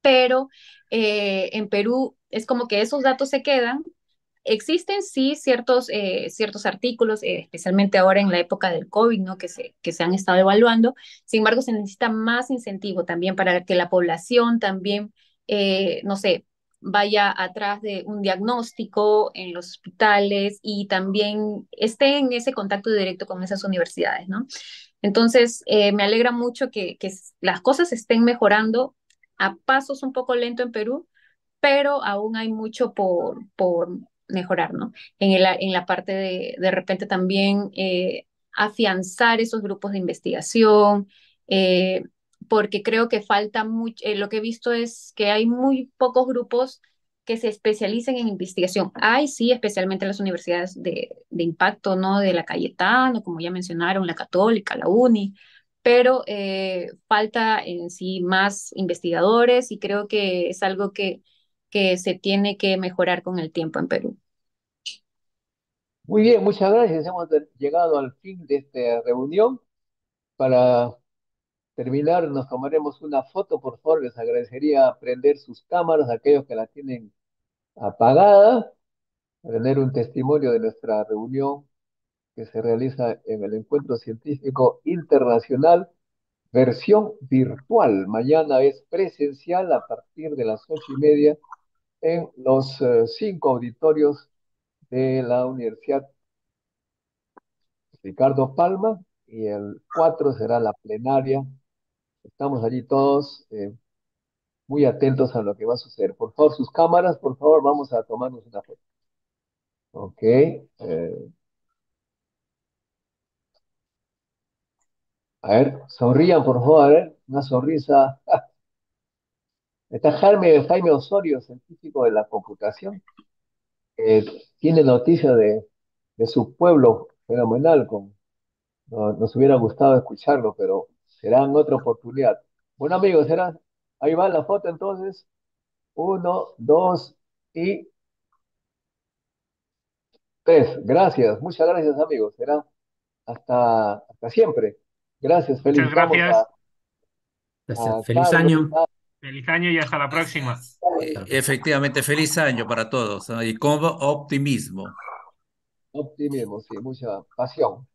Speaker 6: Pero eh, en Perú es como que esos datos se quedan Existen sí ciertos, eh, ciertos artículos, eh, especialmente ahora en la época del COVID, ¿no? que, se, que se han estado evaluando. Sin embargo, se necesita más incentivo también para que la población también, eh, no sé, vaya atrás de un diagnóstico en los hospitales y también esté en ese contacto directo con esas universidades, ¿no? Entonces, me alegra mucho que, las cosas estén mejorando a pasos un poco lento en Perú, pero aún hay mucho por, por, mejorar, ¿no? En, el, en la parte de, de repente también eh, afianzar esos grupos de investigación, eh, porque creo que falta mucho, eh, lo que he visto es que hay muy pocos grupos que se especialicen en investigación. Hay, sí, especialmente las universidades de, impacto, ¿no? De la Cayetano, como ya mencionaron, la Católica, la UNI, pero falta en sí más investigadores y creo que es algo que que se tiene que mejorar con el tiempo en Perú.
Speaker 1: Muy bien, muchas gracias. Hemos llegado al fin de esta reunión. Para terminar, nos tomaremos una foto, por favor. Les agradecería prender sus cámaras, aquellos que la tienen apagada, tener un testimonio de nuestra reunión que se realiza en el Encuentro Científico Internacional, versión virtual. Mañana es presencial a partir de las ocho y media en los eh, cinco auditorios de la Universidad Ricardo Palma y el cuatro será la plenaria. Estamos allí todos eh, muy atentos a lo que va a suceder. Por favor, sus cámaras, por favor, vamos a tomarnos una foto. Ok. Eh, a ver, sonrían, por favor, a una sonrisa. Está Jaime, Jaime Osorio, científico de la computación. tiene noticias de, de, su pueblo fenomenal. nos hubiera gustado escucharlo, pero será en otra oportunidad. Bueno, amigos, será, ahí va la foto entonces. Uno, dos y tres. Gracias, muchas gracias, amigos. Será hasta, siempre. Gracias,
Speaker 5: feliz, muchas
Speaker 3: gracias. feliz año.
Speaker 5: Feliz año y hasta la próxima. Eh,
Speaker 3: efectivamente, feliz año para todos y con optimismo.
Speaker 1: Optimismo, sí, mucha pasión.